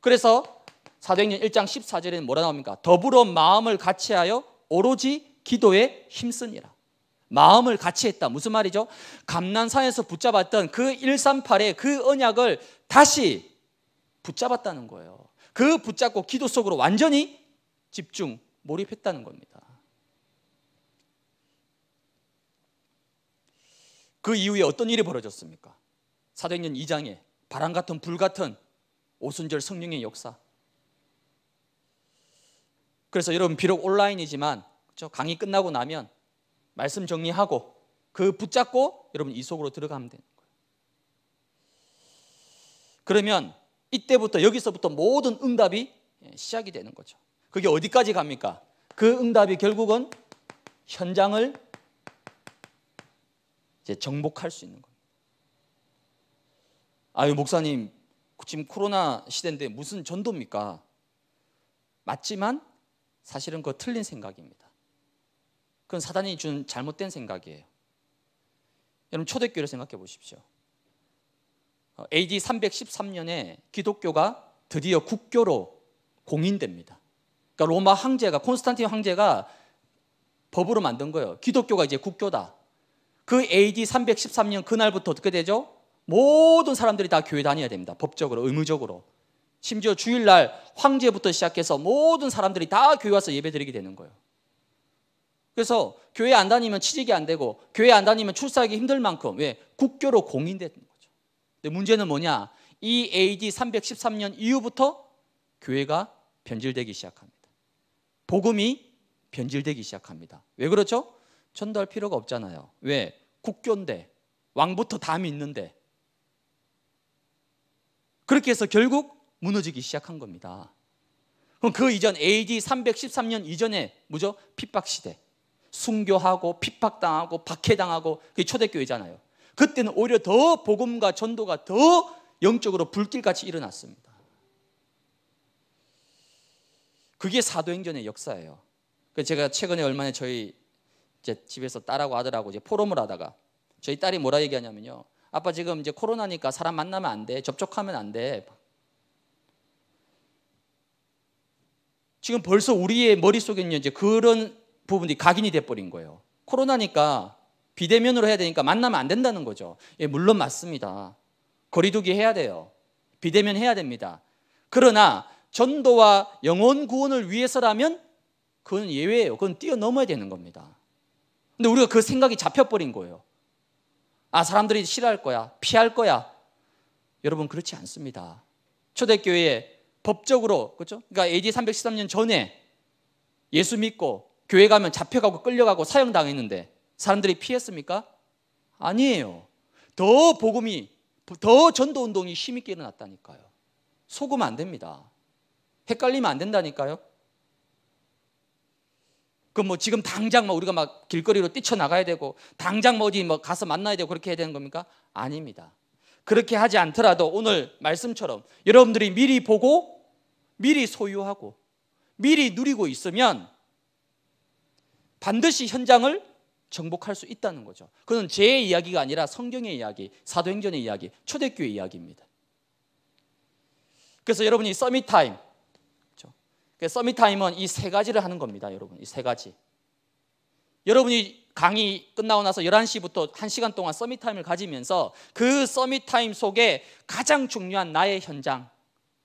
그래서 사도행전 1장 14절에는 뭐라 나옵니까? 더불어 마음을 같이하여 오로지 기도에 힘쓰니라. 마음을 같이 했다. 무슨 말이죠? 감난산에서 붙잡았던 그 138의 그 언약을 다시 붙잡았다는 거예요. 그 붙잡고 기도 속으로 완전히 집중, 몰입했다는 겁니다. 그 이후에 어떤 일이 벌어졌습니까? 사도행전 2장에 바람 같은 불 같은 오순절 성령의 역사. 그래서 여러분 비록 온라인이지만 저 강의 끝나고 나면 말씀 정리하고 그 붙잡고 여러분 이 속으로 들어가면 되는 거예요. 그러면 이때부터 여기서부터 모든 응답이 예, 시작이 되는 거죠. 그게 어디까지 갑니까? 그 응답이 결국은 현장을 이제 정복할 수 있는 겁니다. 아유 목사님 지금 코로나 시대인데 무슨 전도입니까? 맞지만 사실은 그거 틀린 생각입니다. 그건 사단이 준 잘못된 생각이에요. 여러분 초대교를 생각해 보십시오. 어, AD 313년에 기독교가 드디어 국교로 공인됩니다. 그러니까 로마 황제가 콘스탄틴 황제가 법으로 만든 거예요. 기독교가 이제 국교다. 그 AD 313년 그날부터 어떻게 되죠? 모든 사람들이 다 교회 다녀야 됩니다. 법적으로, 의무적으로. 심지어 주일날 황제부터 시작해서 모든 사람들이 다 교회 와서 예배드리게 되는 거예요. 그래서 교회 안 다니면 취직이 안 되고 교회 안 다니면 출사하기 힘들 만큼 왜 국교로 공인되는 거죠. 근데 문제는 뭐냐? 이 AD 313년 이후부터 교회가 변질되기 시작합니다. 복음이 변질되기 시작합니다. 왜 그렇죠? 전도할 필요가 없잖아요. 왜? 국교인데 왕부터 담이 있는데 그렇게 해서 결국 무너지기 시작한 겁니다. 그럼 그 이전 AD 313년 이전에 뭐죠? 핍박 시대. 순교하고 핍박당하고 박해당하고 그게 초대교회잖아요. 그때는 오히려 더 복음과 전도가 더 영적으로 불길같이 일어났습니다. 그게 사도행전의 역사예요. 그 제가 최근에 얼마 전에 저희 제 집에서 딸하고 아들하고 이제 포럼을 하다가 저희 딸이 뭐라 얘기하냐면요. 아빠 지금 이제 코로나니까 사람 만나면 안 돼. 접촉하면 안 돼. 지금 벌써 우리의 머릿속에 있는 이제 그런 부분이 각인이 돼 버린 거예요. 코로나니까 비대면으로 해야 되니까 만나면 안 된다는 거죠. 예, 물론 맞습니다. 거리두기 해야 돼요. 비대면 해야 됩니다. 그러나 전도와 영혼 구원을 위해서라면 그건 예외예요. 그건 뛰어넘어야 되는 겁니다. 근데 우리가 그 생각이 잡혀버린 거예요. 아, 사람들이 싫어할 거야. 피할 거야. 여러분, 그렇지 않습니다. 초대교회에 법적으로, 그죠 그러니까 AD 313년 전에 예수 믿고 교회 가면 잡혀가고 끌려가고 사형당했는데 사람들이 피했습니까? 아니에요. 더 복음이, 더 전도 운동이 힘있게 일어났다니까요. 속으면 안 됩니다. 헷갈리면 안 된다니까요. 그뭐 지금 당장 막 우리가 막 길거리로 뛰쳐나가야 되고 당장 뭐 어디 뭐 가서 만나야 되고 그렇게 해야 되는 겁니까? 아닙니다. 그렇게 하지 않더라도 오늘 말씀처럼 여러분들이 미리 보고 미리 소유하고 미리 누리고 있으면 반드시 현장을 정복할 수 있다는 거죠. 그건 제 이야기가 아니라 성경의 이야기, 사도행전의 이야기, 초대교회 이야기입니다. 그래서 여러분이 서밋 타임, 그 서밋타임은 이 세 가지를 하는 겁니다, 여러분. 이 세 가지. 여러분이 강의 끝나고 나서 11시부터 1시간 동안 서밋타임을 가지면서 그 서밋타임 속에 가장 중요한 나의 현장,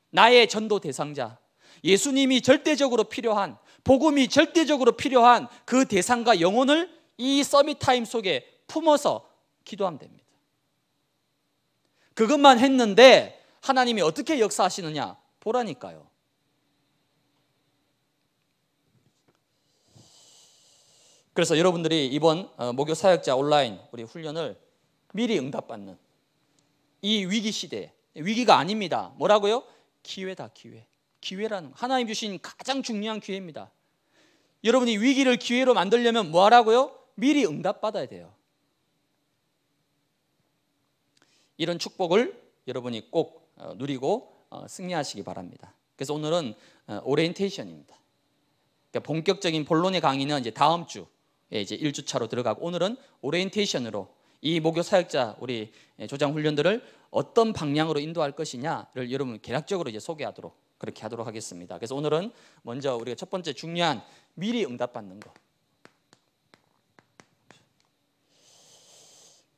나의 전도 대상자, 예수님이 절대적으로 필요한, 복음이 절대적으로 필요한 그 대상과 영혼을 이 서밋타임 속에 품어서 기도하면 됩니다. 그것만 했는데 하나님이 어떻게 역사하시느냐? 보라니까요. 그래서 여러분들이 이번 어, 목요 사역자 온라인 우리 훈련을 미리 응답받는 이 위기 시대 위기가 아닙니다. 뭐라고요? 기회다 기회. 기회라는 하나님 주신 가장 중요한 기회입니다. 여러분이 위기를 기회로 만들려면 뭐 하라고요? 미리 응답받아야 돼요. 이런 축복을 여러분이 꼭 어, 누리고 어, 승리하시기 바랍니다. 그래서 오늘은 오리엔테이션입니다. 그러니까 본격적인 본론의 강의는 이제 다음 주 예, 이제 1주차로 들어가고 오늘은 오리엔테이션으로 이 목요 사역자 우리 예, 조장 훈련들을 어떤 방향으로 인도할 것이냐를 여러분 개략적으로 이제 소개하도록 그렇게 하도록 하겠습니다. 그래서 오늘은 먼저 우리가 첫 번째 중요한 미리 응답받는 것.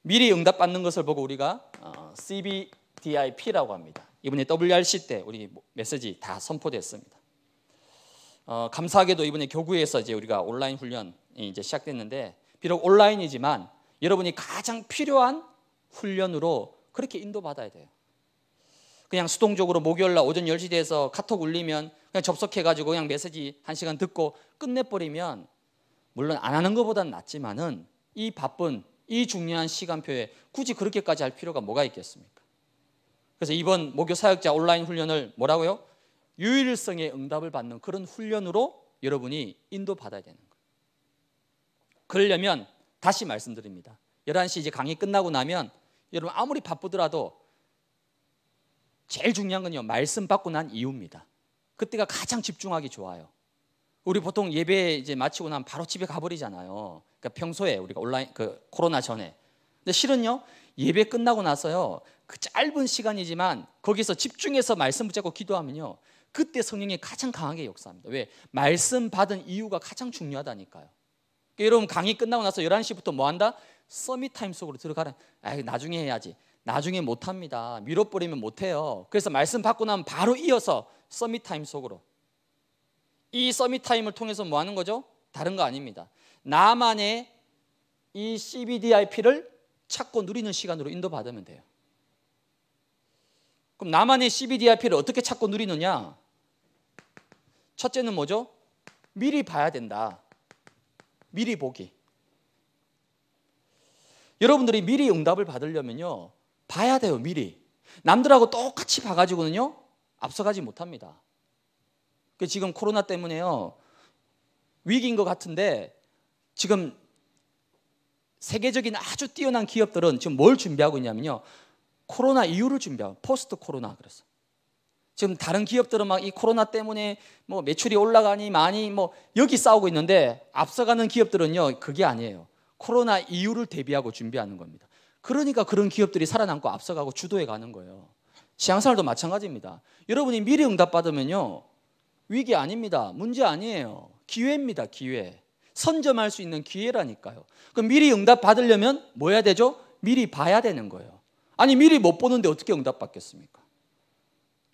미리 응답받는 것을 보고 우리가 어, CBDIP라고 합니다. 이번에 WRC 때 우리 메시지 다 선포됐습니다. 어, 감사하게도 이번에 교구에서 이제 우리가 온라인 훈련 이제 시작됐는데 비록 온라인이지만 여러분이 가장 필요한 훈련으로 그렇게 인도받아야 돼요. 그냥 수동적으로 목요일 날 오전 10시 돼서 카톡 울리면 그냥 접속해 가지고 그냥 메시지 1시간 듣고 끝내 버리면 물론 안 하는 것보다 낫지만은 이 바쁜 이 중요한 시간표에 굳이 그렇게까지 할 필요가 뭐가 있겠습니까? 그래서 이번 목요 사역자 온라인 훈련을 뭐라고요? 유일성의 응답을 받는 그런 훈련으로 여러분이 인도받아야 되는 그러려면 다시 말씀드립니다. 11시 이제 강의 끝나고 나면 여러분 아무리 바쁘더라도 제일 중요한 건요. 말씀 받고 난 이후입니다. 그때가 가장 집중하기 좋아요. 우리 보통 예배 이제 마치고 나면 바로 집에 가버리잖아요. 그러니까 평소에 우리가 온라인 그 코로나 전에. 근데 실은요 예배 끝나고 나서요 그 짧은 시간이지만 거기서 집중해서 말씀 붙잡고 기도하면요 그때 성령이 가장 강하게 역사합니다. 왜 말씀 받은 이유가 가장 중요하다니까요. 여러분 강의 끝나고 나서 11시부터 뭐 한다? 서밋 타임 속으로 들어가라. 아, 나중에 해야지. 나중에 못 합니다. 밀어버리면 못 해요. 그래서 말씀 받고 나면 바로 이어서 서밋 타임 속으로. 이 서밋 타임을 통해서 뭐 하는 거죠? 다른 거 아닙니다. 나만의 이 CBDIP를 찾고 누리는 시간으로 인도받으면 돼요. 그럼 나만의 CBDIP를 어떻게 찾고 누리느냐? 첫째는 뭐죠? 미리 봐야 된다. 미리 보기. 여러분들이 미리 응답을 받으려면요. 봐야 돼요, 미리. 남들하고 똑같이 봐가지고는요. 앞서가지 못합니다. 그 지금 코로나 때문에요. 위기인 것 같은데 지금 세계적인 아주 뛰어난 기업들은 지금 뭘 준비하고 있냐면요. 코로나 이후를 준비하고 포스트 코로나 그랬어. 지금 다른 기업들은 막 이 코로나 때문에 뭐 매출이 올라가니 많이 뭐 여기 싸우고 있는데 앞서가는 기업들은요 그게 아니에요. 코로나 이후를 대비하고 준비하는 겁니다. 그러니까 그런 기업들이 살아남고 앞서가고 주도해 가는 거예요. 시향살도 마찬가지입니다. 여러분이 미리 응답받으면요 위기 아닙니다. 문제 아니에요. 기회입니다. 기회. 선점할 수 있는 기회라니까요. 그럼 미리 응답 받으려면 뭐 해야 되죠? 미리 봐야 되는 거예요. 아니 미리 못 보는데 어떻게 응답 받겠습니까?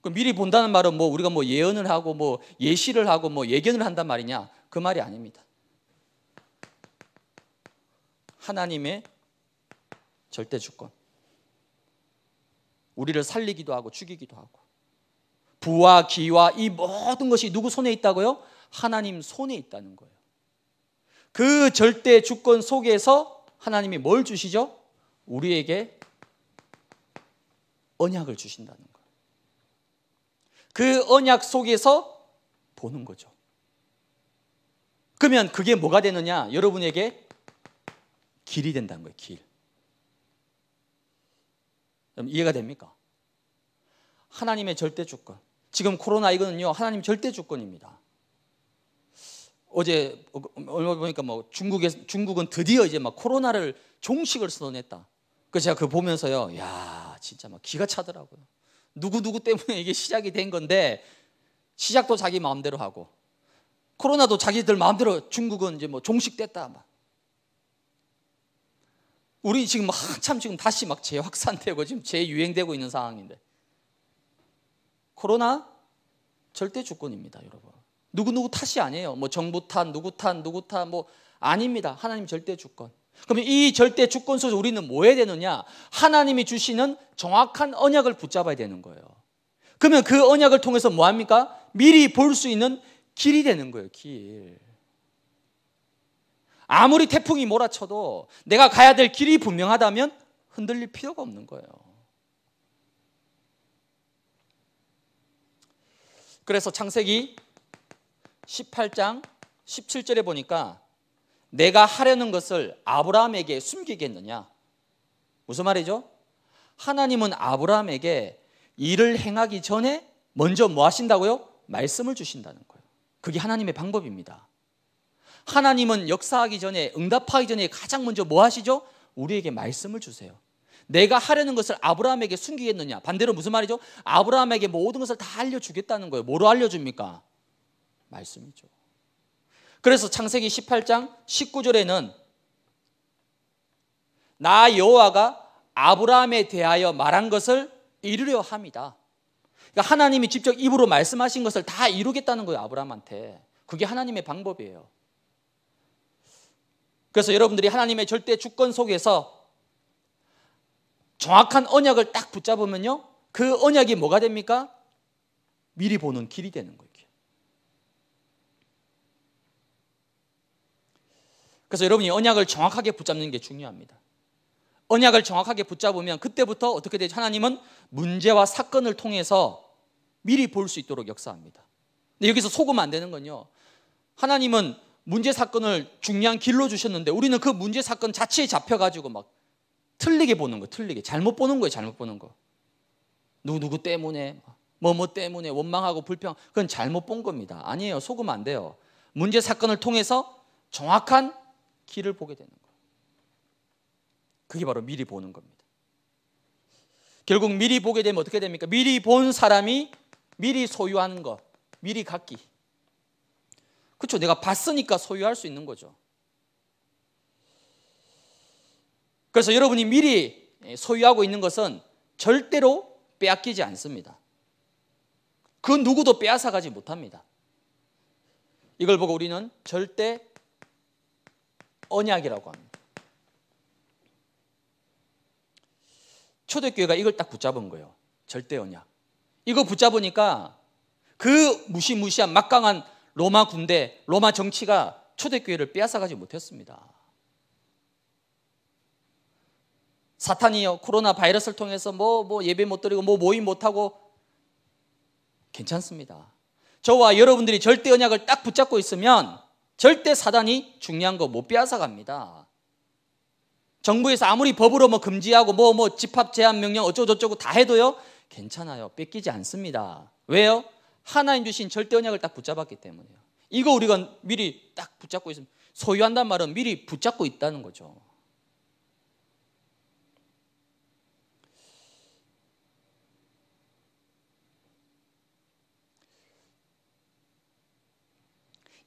그 미리 본다는 말은 뭐 우리가 뭐 예언을 하고 뭐 예시를 하고 뭐 예견을 한단 말이냐? 그 말이 아닙니다. 하나님의 절대 주권. 우리를 살리기도 하고 죽이기도 하고 부와 기와 이 모든 것이 누구 손에 있다고요? 하나님 손에 있다는 거예요. 그 절대 주권 속에서 하나님이 뭘 주시죠? 우리에게 언약을 주신다는 거예요. 그 언약 속에서 보는 거죠. 그러면 그게 뭐가 되느냐? 여러분에게 길이 된다는 거예요, 길. 이해가 됩니까? 하나님의 절대 주권. 지금 코로나 이거는요, 하나님 절대 주권입니다. 어제 얼마 보니까 뭐 중국에 중국은 드디어 이제 막 코로나를 종식을 선언했다. 그 제가 그 보면서요, 야 진짜 막 기가 차더라고요. 누구 누구 때문에 이게 시작이 된 건데 시작도 자기 마음대로 하고 코로나도 자기들 마음대로 중국은 이제 뭐 종식됐다 막. 우리 지금 한참 지금 다시 막 재확산되고 지금 재유행되고 있는 상황인데 코로나 절대 주권입니다, 여러분. 누구 누구 탓이 아니에요. 뭐 정부 탓, 누구 탓, 누구 탓뭐 아닙니다. 하나님 절대 주권. 그럼 이 절대 주권 속에서 우리는 뭐 해야 되느냐? 하나님이 주시는 정확한 언약을 붙잡아야 되는 거예요. 그러면 그 언약을 통해서 뭐 합니까? 미리 볼 수 있는 길이 되는 거예요, 길. 아무리 태풍이 몰아쳐도 내가 가야 될 길이 분명하다면 흔들릴 필요가 없는 거예요. 그래서 창세기 18장 17절에 보니까 내가 하려는 것을 아브라함에게 숨기겠느냐? 무슨 말이죠? 하나님은 아브라함에게 일을 행하기 전에 먼저 뭐 하신다고요? 말씀을 주신다는 거예요. 그게 하나님의 방법입니다. 하나님은 역사하기 전에 응답하기 전에 가장 먼저 뭐 하시죠? 우리에게 말씀을 주세요. 내가 하려는 것을 아브라함에게 숨기겠느냐? 반대로 무슨 말이죠? 아브라함에게 모든 것을 다 알려주겠다는 거예요. 뭐로 알려줍니까? 말씀이죠. 그래서 창세기 18장 19절에는 나 여호와가 아브라함에 대하여 말한 것을 이루려 합니다. 그러니까 하나님이 직접 입으로 말씀하신 것을 다 이루겠다는 거예요, 아브라함한테. 그게 하나님의 방법이에요. 그래서 여러분들이 하나님의 절대 주권 속에서 정확한 언약을 딱 붙잡으면요. 그 언약이 뭐가 됩니까? 미리 보는 길이 되는 거예요. 그래서 여러분이 언약을 정확하게 붙잡는 게 중요합니다. 언약을 정확하게 붙잡으면 그때부터 어떻게 되죠? 하나님은 문제와 사건을 통해서 미리 볼 수 있도록 역사합니다. 근데 여기서 속으면 안 되는 건요. 하나님은 문제 사건을 중요한 길로 주셨는데 우리는 그 문제 사건 자체에 잡혀가지고 막 틀리게 보는 거, 틀리게 잘못 보는 거예요, 잘못 보는 거. 누구 누구 때문에 뭐뭐 뭐 때문에 원망하고 불평 그건 잘못 본 겁니다. 아니에요, 속으면 안 돼요. 문제 사건을 통해서 정확한 길을 보게 되는 거예요. 그게 바로 미리 보는 겁니다. 결국 미리 보게 되면 어떻게 됩니까? 미리 본 사람이 미리 소유하는 것, 미리 갖기. 그렇죠? 내가 봤으니까 소유할 수 있는 거죠. 그래서 여러분이 미리 소유하고 있는 것은 절대로 빼앗기지 않습니다. 그 누구도 빼앗아가지 못합니다. 이걸 보고 우리는 절대 언약이라고 합니다. 초대교회가 이걸 딱 붙잡은 거예요. 절대 언약. 이거 붙잡으니까 그 무시무시한 막강한 로마 군대, 로마 정치가 초대교회를 빼앗아가지 못했습니다. 사탄이요. 코로나 바이러스를 통해서 뭐, 뭐 예배 못 드리고 뭐 모임 못하고 괜찮습니다. 저와 여러분들이 절대 언약을 딱 붙잡고 있으면 절대 사단이 중요한 거 못 빼앗아 갑니다. 정부에서 아무리 법으로 뭐 금지하고 뭐뭐 뭐 집합 제한 명령 어쩌고저쩌고 다 해도요. 괜찮아요. 뺏기지 않습니다. 왜요? 하나님 주신 절대 언약을 딱 붙잡았기 때문에요. 이거 우리가 미리 딱 붙잡고 있으면 소유한단 말은 미리 붙잡고 있다는 거죠.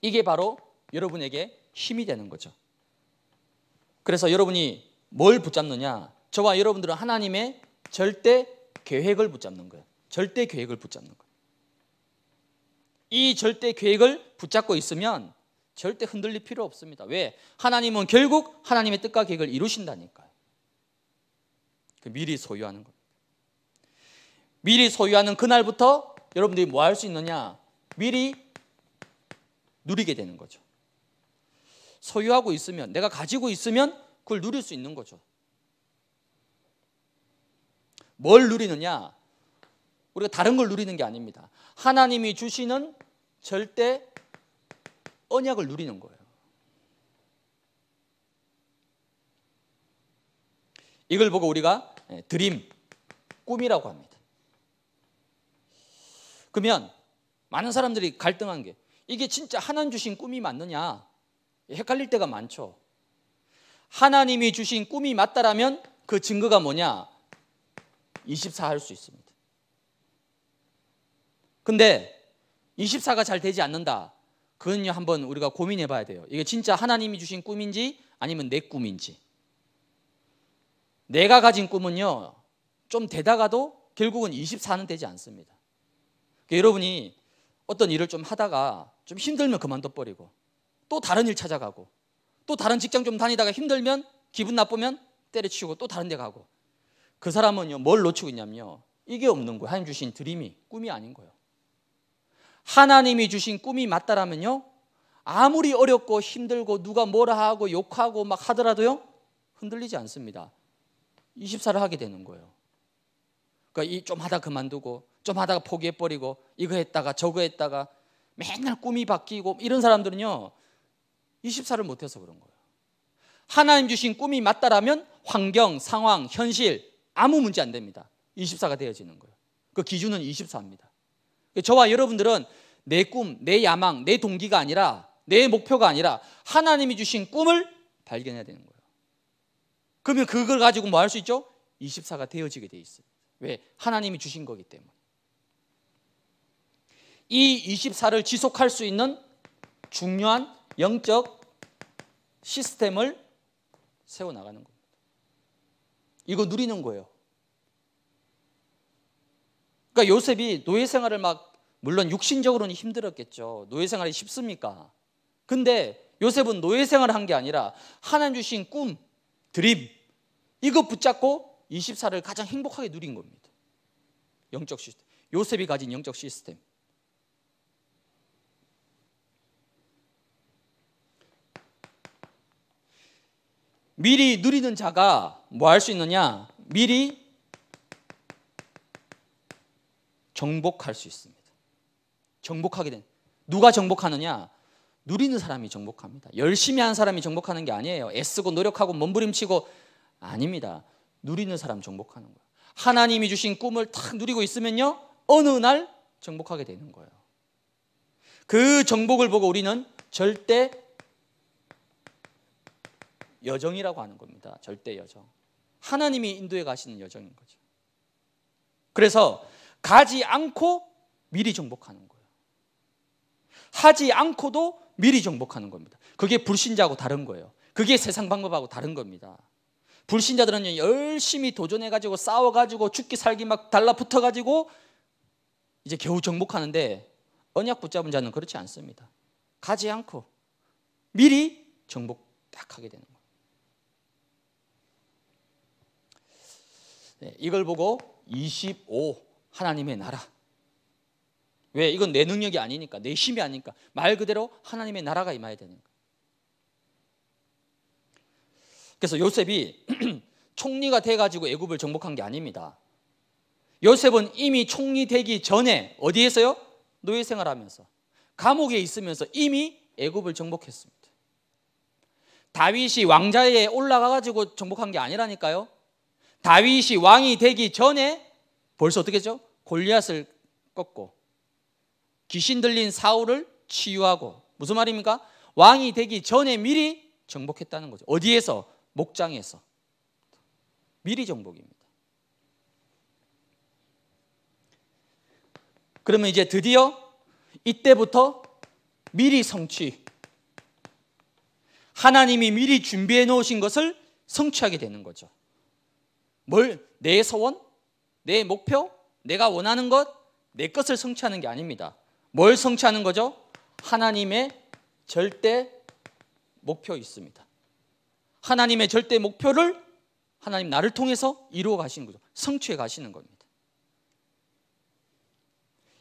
이게 바로 여러분에게 힘이 되는 거죠. 그래서 여러분이 뭘 붙잡느냐? 저와 여러분들은 하나님의 절대 계획을 붙잡는 거예요. 절대 계획을 붙잡는 거예요. 이 절대 계획을 붙잡고 있으면 절대 흔들릴 필요 없습니다. 왜? 하나님은 결국 하나님의 뜻과 계획을 이루신다니까요. 그 미리 소유하는 겁니다. 미리 소유하는 그날부터 여러분들이 뭐 할 수 있느냐? 미리 누리게 되는 거죠. 소유하고 있으면 내가 가지고 있으면 그걸 누릴 수 있는 거죠. 뭘 누리느냐? 우리가 다른 걸 누리는 게 아닙니다. 하나님이 주시는 절대 언약을 누리는 거예요. 이걸 보고 우리가 예, 드림, 꿈이라고 합니다. 그러면 많은 사람들이 갈등한 게 이게 진짜 하나님 주신 꿈이 맞느냐? 헷갈릴 때가 많죠. 하나님이 주신 꿈이 맞다라면 그 증거가 뭐냐? 24 할 수 있습니다. 근데 24가 잘 되지 않는다. 그건요, 한번 우리가 고민해 봐야 돼요. 이게 진짜 하나님이 주신 꿈인지 아니면 내 꿈인지. 내가 가진 꿈은요, 좀 되다가도 결국은 24는 되지 않습니다. 그러니까 여러분이 어떤 일을 좀 하다가 좀 힘들면 그만둬 버리고 또 다른 일 찾아가고 또 다른 직장 좀 다니다가 힘들면 기분 나쁘면 때려치우고 또 다른 데 가고 그 사람은요 뭘 놓치고 있냐면요 이게 없는 거예요 하나님 주신 드림이 꿈이 아닌 거예요 하나님이 주신 꿈이 맞다라면요 아무리 어렵고 힘들고 누가 뭐라 하고 욕하고 막 하더라도요 흔들리지 않습니다 24를 하게 되는 거예요 그러니까 이 좀 하다 그만두고 좀 하다가 포기해버리고 이거 했다가 저거 했다가 맨날 꿈이 바뀌고 이런 사람들은요 24를 못해서 그런 거예요. 하나님 주신 꿈이 맞다라면 환경, 상황, 현실 아무 문제 안 됩니다. 24가 되어지는 거예요. 그 기준은 24입니다. 저와 여러분들은 내 꿈, 내 야망, 내 동기가 아니라 내 목표가 아니라 하나님이 주신 꿈을 발견해야 되는 거예요. 그러면 그걸 가지고 뭐 할 수 있죠? 24가 되어지게 돼 있어요. 왜? 하나님이 주신 거기 때문에. 이 24를 지속할 수 있는 중요한 영적 시스템을 세워나가는 겁니다. 이거 누리는 거예요. 그러니까 요셉이 노예 생활을 막 물론 육신적으로는 힘들었겠죠. 노예 생활이 쉽습니까? 근데 요셉은 노예 생활을 한 게 아니라 하나님 주신 꿈, 드림 이거 붙잡고 24를 가장 행복하게 누린 겁니다. 영적 시스템. 요셉이 가진 영적 시스템. 미리 누리는 자가 뭐 할 수 있느냐? 미리 정복할 수 있습니다. 정복하게 된 누가 정복하느냐? 누리는 사람이 정복합니다. 열심히 한 사람이 정복하는 게 아니에요. 애쓰고 노력하고 몸부림치고 아닙니다. 누리는 사람 정복하는 거예요. 하나님이 주신 꿈을 탁 누리고 있으면요. 어느 날 정복하게 되는 거예요. 그 정복을 보고 우리는 절대 여정이라고 하는 겁니다. 절대 여정. 하나님이 인도에 가시는 여정인 거죠. 그래서 가지 않고 미리 정복하는 거예요. 하지 않고도 미리 정복하는 겁니다. 그게 불신자하고 다른 거예요. 그게 세상 방법하고 다른 겁니다. 불신자들은 열심히 도전해 가지고 싸워 가지고 죽기 살기 막 달라붙어 가지고 이제 겨우 정복하는데 언약 붙잡은 자는 그렇지 않습니다. 가지 않고 미리 정복 딱 하게 되는 거예요. 네, 이걸 보고 25 하나님의 나라. 왜? 이건 내 능력이 아니니까, 내 힘이 아니니까. 말 그대로 하나님의 나라가 임해야 되는 거야. 그래서 요셉이 총리가 돼가지고 애굽을 정복한 게 아닙니다. 요셉은 이미 총리 되기 전에 어디에서요? 노예 생활하면서 감옥에 있으면서 이미 애굽을 정복했습니다. 다윗이 왕자에 올라가가지고 정복한 게 아니라니까요. 다윗이 왕이 되기 전에 벌써 어떻게 죠 골리앗을 꺾고 귀신 들린 사울을 치유하고 무슨 말입니까? 왕이 되기 전에 미리 정복했다는 거죠. 어디에서? 목장에서. 미리 정복입니다. 그러면 이제 드디어 이때부터 미리 성취. 하나님이 미리 준비해 놓으신 것을 성취하게 되는 거죠. 뭘, 내 소원, 내 목표, 내가 원하는 것, 내 것을 성취하는 게 아닙니다. 뭘 성취하는 거죠? 하나님의 절대 목표 있습니다. 하나님의 절대 목표를 하나님 나를 통해서 이루어 가시는 거죠. 성취해 가시는 겁니다.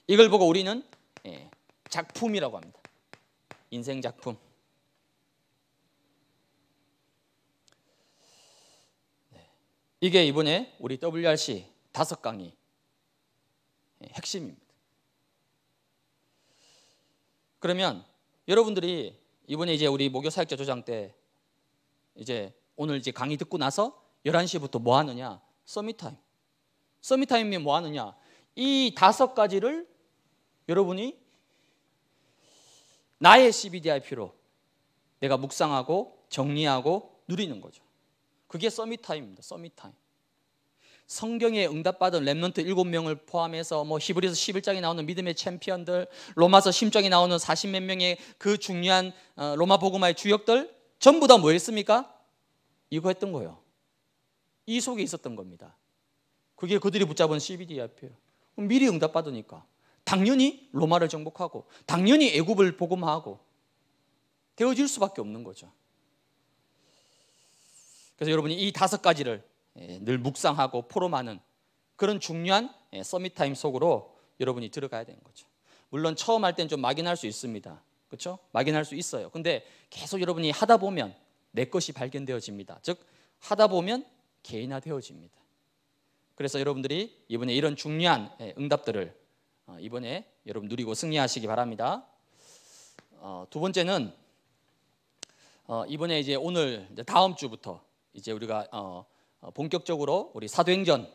이걸 보고 우리는 예, 작품이라고 합니다. 인생 작품. 이게 이번에 우리 WRC 다섯 강의 핵심입니다. 그러면 여러분들이 이번에 이제 우리 목요 사역자 조장 때 이제 오늘 이제 강의 듣고 나서 11시부터 뭐 하느냐? 서밋 타임. 서밋 타임이 뭐 하느냐? 이 다섯 가지를 여러분이 나의 CBDIP로 내가 묵상하고 정리하고 누리는 거죠. 그게 서밋타임입니다. 서밋타임. 성경에 응답받은 랩넌트 7명을 포함해서 뭐 히브리서 11장에 나오는 믿음의 챔피언들, 로마서 10장에 나오는 40몇 명의 그 중요한 어, 로마 복음화의 주역들 전부 다 뭐 했습니까? 이거 했던 거예요. 이 속에 있었던 겁니다. 그게 그들이 붙잡은 CBDIP예요. 미리 응답받으니까 당연히 로마를 정복하고 당연히 애굽을 복음화하고 되어질 수밖에 없는 거죠. 그래서 여러분이 이 다섯 가지를 예, 늘 묵상하고 포럼하는 그런 중요한 예, 서밋 타임 속으로 여러분이 들어가야 되는 거죠. 물론 처음 할 땐 좀 막연할 수 있습니다. 그렇죠? 막연할 수 있어요. 근데 계속 여러분이 하다 보면 내 것이 발견되어집니다. 즉 하다 보면 개인화되어집니다. 그래서 여러분들이 이번에 이런 중요한 예, 응답들을 어, 이번에 여러분 누리고 승리하시기 바랍니다. 어, 두 번째는 어, 이번에 이제 오늘 다음 주부터 이제 우리가 어, 어, 본격적으로 우리 사도행전을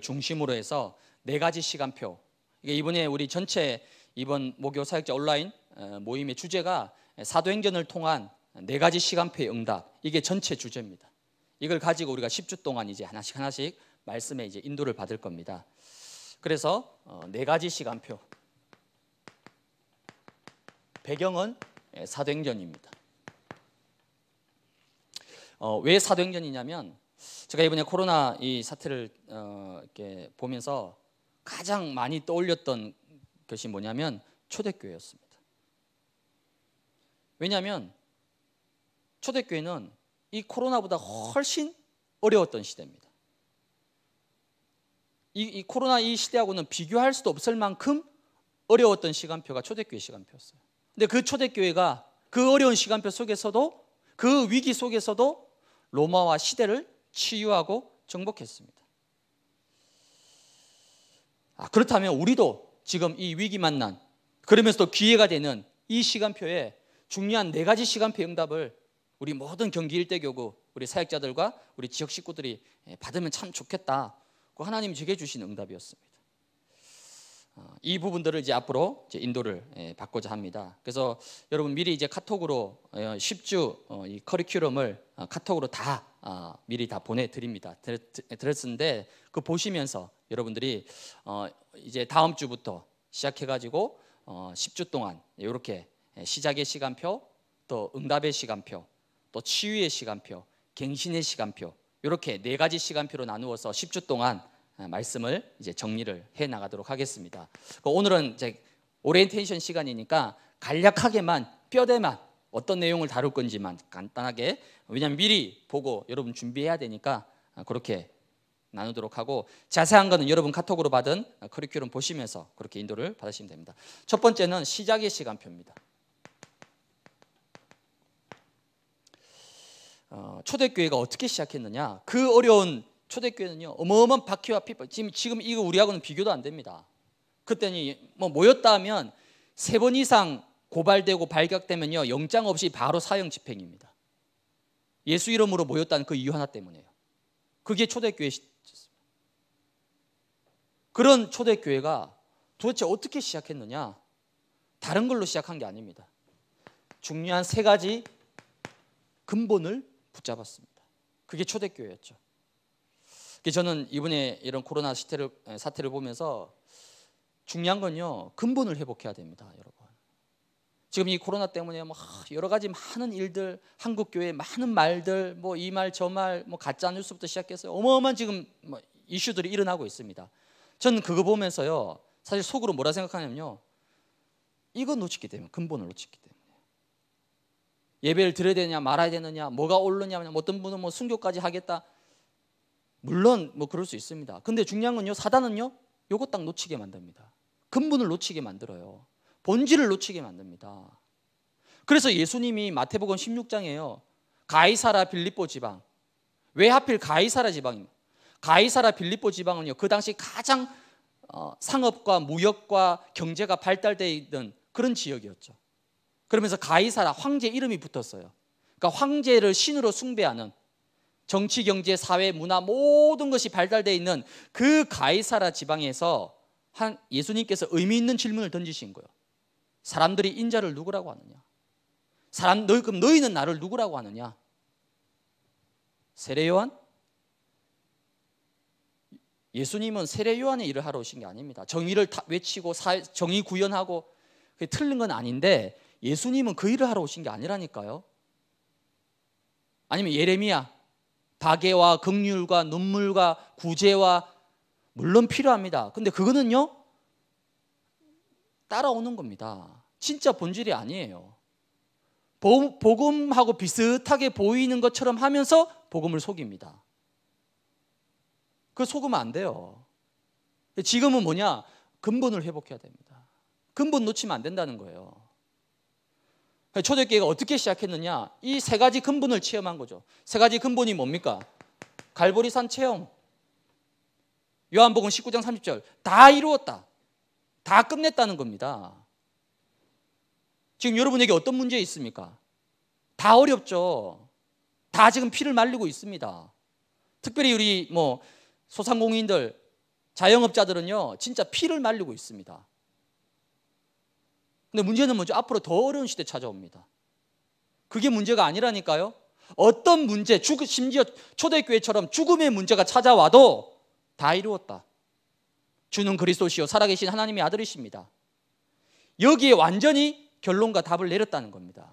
중심으로 해서 네 가지 시간표. 이게 이번에 우리 전체 이번 목요 사역자 온라인 어, 모임의 주제가 사도행전을 통한 네 가지 시간표의 응답. 이게 전체 주제입니다. 이걸 가지고 우리가 10주 동안 이제 하나씩 하나씩 말씀에 이제 인도를 받을 겁니다. 그래서 어, 네 가지 시간표. 배경은 예, 사도행전입니다. 어, 왜 사도행전이냐면 제가 이번에 코로나 이 사태를 어, 이렇게 보면서 가장 많이 떠올렸던 것이 뭐냐면 초대교회였습니다. 왜냐하면 초대교회는 이 코로나보다 훨씬 어려웠던 시대입니다. 이, 이, 코로나 이 시대하고는 비교할 수도 없을 만큼 어려웠던 시간표가 초대교회 시간표였어요. 근데 그 초대교회가 그 어려운 시간표 속에서도 그 위기 속에서도 로마와 시대를 치유하고 정복했습니다. 아, 그렇다면 우리도 지금 이 위기 만난 그러면서도 기회가 되는 이 시간표에 중요한 네 가지 시간표 응답을 우리 모든 경기 일대 교구 우리 사역자들과 우리 지역 식구들이 예, 받으면 참 좋겠다. 그 하나님 제게 주신 응답이었습니다. 어, 이 부분들을 이제 앞으로 이제 인도를 예, 받고자 합니다. 그래서 여러분 미리 이제 카톡으로 10주 어, 어, 이 커리큘럼을 카톡으로 다 아, 미리 다 보내드립니다. 드레스데그 보시면서 여러분들이 이제 다음 주부터 시작해가지고 10주 동안 이렇게 예, 시작의 시간표, 또 응답의 시간표, 또 치유의 시간표, 갱신의 시간표 이렇게 네 가지 시간표로 나누어서 10주 동안 어, 말씀을 이제 정리를 해 나가도록 하겠습니다. 그 오늘은 이제 오리엔테이션 시간이니까 간략하게만 뼈대만 어떤 내용을 다룰 건지만 간단하게 왜냐하면 미리 보고 여러분 준비해야 되니까 어, 그렇게 나누도록 하고 자세한 거는 여러분 카톡으로 받은 커리큘럼 보시면서 그렇게 인도를 받으시면 됩니다. 첫 번째는 시작의 시간표입니다. 어, 초대교회가 어떻게 시작했느냐 그 어려운 초대교회는요 어마어마한 바퀴와 핏발 지금 지금 이거 우리하고는 비교도 안 됩니다. 그때는 뭐 모였다면 세 번 이상 고발되고 발각되면요 영장 없이 바로 사형 집행입니다. 예수 이름으로 모였다는 그 이유 하나 때문에요. 그게 초대교회 그런 초대교회가 도대체 어떻게 시작했느냐? 다른 걸로 시작한 게 아닙니다. 중요한 세 가지 근본을 붙잡았습니다. 그게 초대교회였죠. 저는 이번에 이런 코로나 사태를, 사태를 보면서 중요한 건요 근본을 회복해야 됩니다, 여러분. 지금 이 코로나 때문에 뭐 여러 가지 많은 일들, 한국 교회 많은 말들, 뭐 이 말 저 말, 뭐 가짜 뉴스부터 시작해서 어마어마한 지금 뭐 이슈들이 일어나고 있습니다. 저는 그거 보면서요 사실 속으로 뭐라 생각하냐면요 이거 놓치기 때문에 근본을 놓치기 때문에. 예배를 드려야 되냐 느 말아야 되느냐 뭐가 옳느냐 뭐 어떤 분은 뭐 순교까지 하겠다 물론 뭐 그럴 수 있습니다. 근데 중요한 건요. 사단은요. 요거 딱 놓치게 만듭니다. 근본을 놓치게 만들어요. 본질을 놓치게 만듭니다. 그래서 예수님이 마태복음 16장에요. 가이사라 빌립보 지방. 왜 하필 가이사라 지방입니 가이사라 빌립보 지방은요. 그 당시 가장 어, 상업과 무역과 경제가 발달되어 있던 그런 지역이었죠. 그러면서 가이사라 황제 이름이 붙었어요. 그러니까 황제를 신으로 숭배하는 정치, 경제, 사회, 문화 모든 것이 발달되어 있는 그 가이사라 지방에서 한 예수님께서 의미 있는 질문을 던지신 거예요. 사람들이 인자를 누구라고 하느냐? 사람 너희 그럼 너희는 나를 누구라고 하느냐? 세례 요한? 예수님은 세례 요한의 일을 하러 오신 게 아닙니다. 정의를 다 외치고 사회, 정의 구현하고 그게 틀린 건 아닌데 예수님은 그 일을 하러 오신 게 아니라니까요. 아니면 예레미야 박애와 극률과 눈물과 구제와 물론 필요합니다. 근데 그거는요 따라오는 겁니다. 진짜 본질이 아니에요. 보, 복음하고 비슷하게 보이는 것처럼 하면서 복음을 속입니다. 그 속으면 안 돼요. 지금은 뭐냐? 근본을 회복해야 됩니다. 근본 놓치면 안 된다는 거예요. 그러니까 초대교회가 어떻게 시작했느냐? 이 세 가지 근본을 체험한 거죠. 세 가지 근본이 뭡니까? 갈보리산 체험. 요한복음 19장 30절. 다 이루었다. 다 끝냈다는 겁니다. 지금 여러분에게 어떤 문제 있습니까? 다 어렵죠. 다 지금 피를 말리고 있습니다. 특별히 우리 뭐 소상공인들, 자영업자들은요, 진짜 피를 말리고 있습니다. 근데 문제는 뭐죠? 앞으로 더 어려운 시대 찾아옵니다. 그게 문제가 아니라니까요. 어떤 문제, 죽, 심지어 초대교회처럼 죽음의 문제가 찾아와도 다 이루었다. 주는 그리스도시요 살아계신 하나님의 아들이십니다. 여기에 완전히 결론과 답을 내렸다는 겁니다.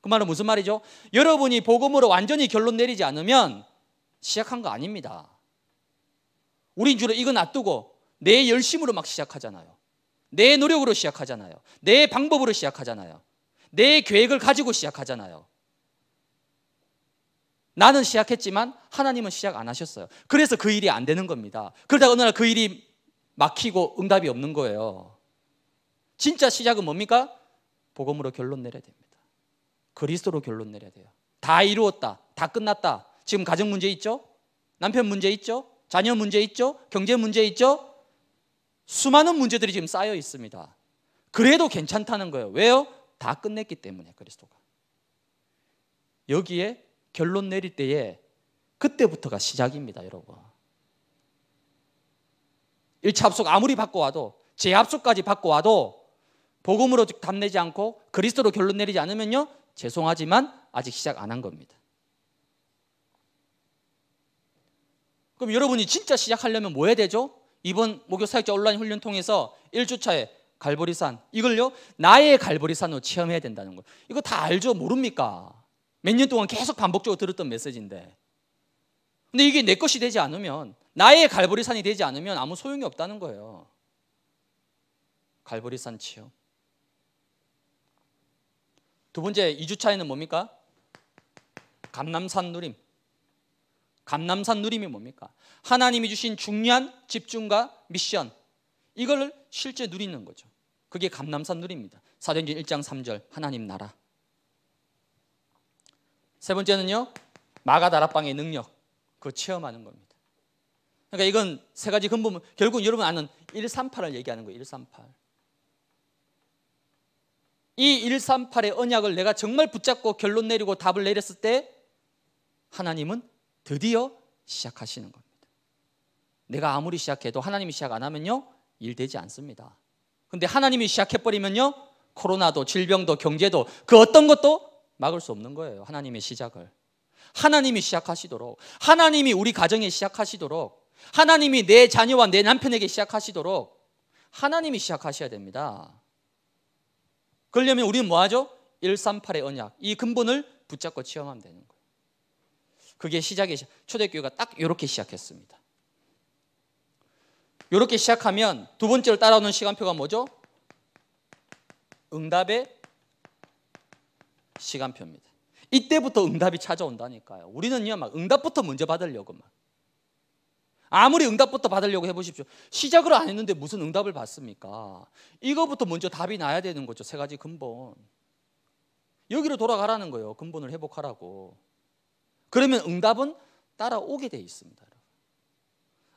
그 말은 무슨 말이죠? 여러분이 복음으로 완전히 결론 내리지 않으면 시작한 거 아닙니다. 우린 주로 이거 놔두고 내 열심으로 막 시작하잖아요. 내 노력으로 시작하잖아요. 내 방법으로 시작하잖아요. 내 계획을 가지고 시작하잖아요. 나는 시작했지만 하나님은 시작 안 하셨어요. 그래서 그 일이 안 되는 겁니다. 그러다가 어느 날 그 일이 막히고 응답이 없는 거예요. 진짜 시작은 뭡니까? 복음으로 결론 내려야 됩니다. 그리스도로 결론 내려야 돼요. 다 이루었다. 다 끝났다. 지금 가정 문제 있죠? 남편 문제 있죠? 자녀 문제 있죠? 경제 문제 있죠? 수많은 문제들이 지금 쌓여 있습니다. 그래도 괜찮다는 거예요. 왜요? 다 끝냈기 때문에 그리스도가. 여기에 결론 내릴 때에 그때부터가 시작입니다, 여러분. 1차 합숙 아무리 받고 와도 재합숙까지 받고 와도 복음으로 답내지 않고 그리스도로 결론 내리지 않으면요. 죄송하지만 아직 시작 안 한 겁니다. 그럼 여러분이 진짜 시작하려면 뭐 해야 되죠? 이번 목요 사역자 온라인 훈련 통해서 1주차에 갈보리산 이걸요 나의 갈보리산으로 체험해야 된다는 거 이거 다 알죠? 모릅니까? 몇 년 동안 계속 반복적으로 들었던 메시지인데. 근데 이게 내 것이 되지 않으면 나의 갈보리산이 되지 않으면 아무 소용이 없다는 거예요. 갈보리산 체험. 두 번째 2주차에는 뭡니까? 감남산 누림. 감남산 누림이 뭡니까? 하나님이 주신 중요한 집중과 미션 이걸 실제 누리는 거죠. 그게 감남산 누립니다. 사도행전 1장 3절 하나님 나라. 세 번째는요. 마가다락방의 능력 그 체험하는 겁니다. 그러니까 이건 세 가지 근본 결국 여러분 아는 138을 얘기하는 거예요. 138. 이 138의 언약을 내가 정말 붙잡고 결론 내리고 답을 내렸을 때 하나님은 드디어 시작하시는 겁니다. 내가 아무리 시작해도 하나님이 시작 안 하면요 일 되지 않습니다. 근데 하나님이 시작해 버리면요 코로나도 질병도 경제도 그 어떤 것도 막을 수 없는 거예요. 하나님의 시작을 하나님이 시작하시도록 하나님이 우리 가정에 시작하시도록 하나님이 내 자녀와 내 남편에게 시작하시도록 하나님이 시작하셔야 됩니다. 그러려면 우리는 뭐 하죠? 138의 언약 이 근본을 붙잡고 체험하면 되는 그게 시작이 초대교회가 딱 이렇게 시작했습니다. 이렇게 시작하면 두 번째로 따라오는 시간표가 뭐죠? 응답의 시간표입니다. 이때부터 응답이 찾아온다니까요. 우리는요, 막 응답부터 먼저 받으려고 막. 아무리 응답부터 받으려고 해보십시오. 시작을 안 했는데 무슨 응답을 받습니까? 이거부터 먼저 답이 나야 되는 거죠. 세 가지 근본. 여기로 돌아가라는 거예요. 근본을 회복하라고. 그러면 응답은 따라오게 돼 있습니다.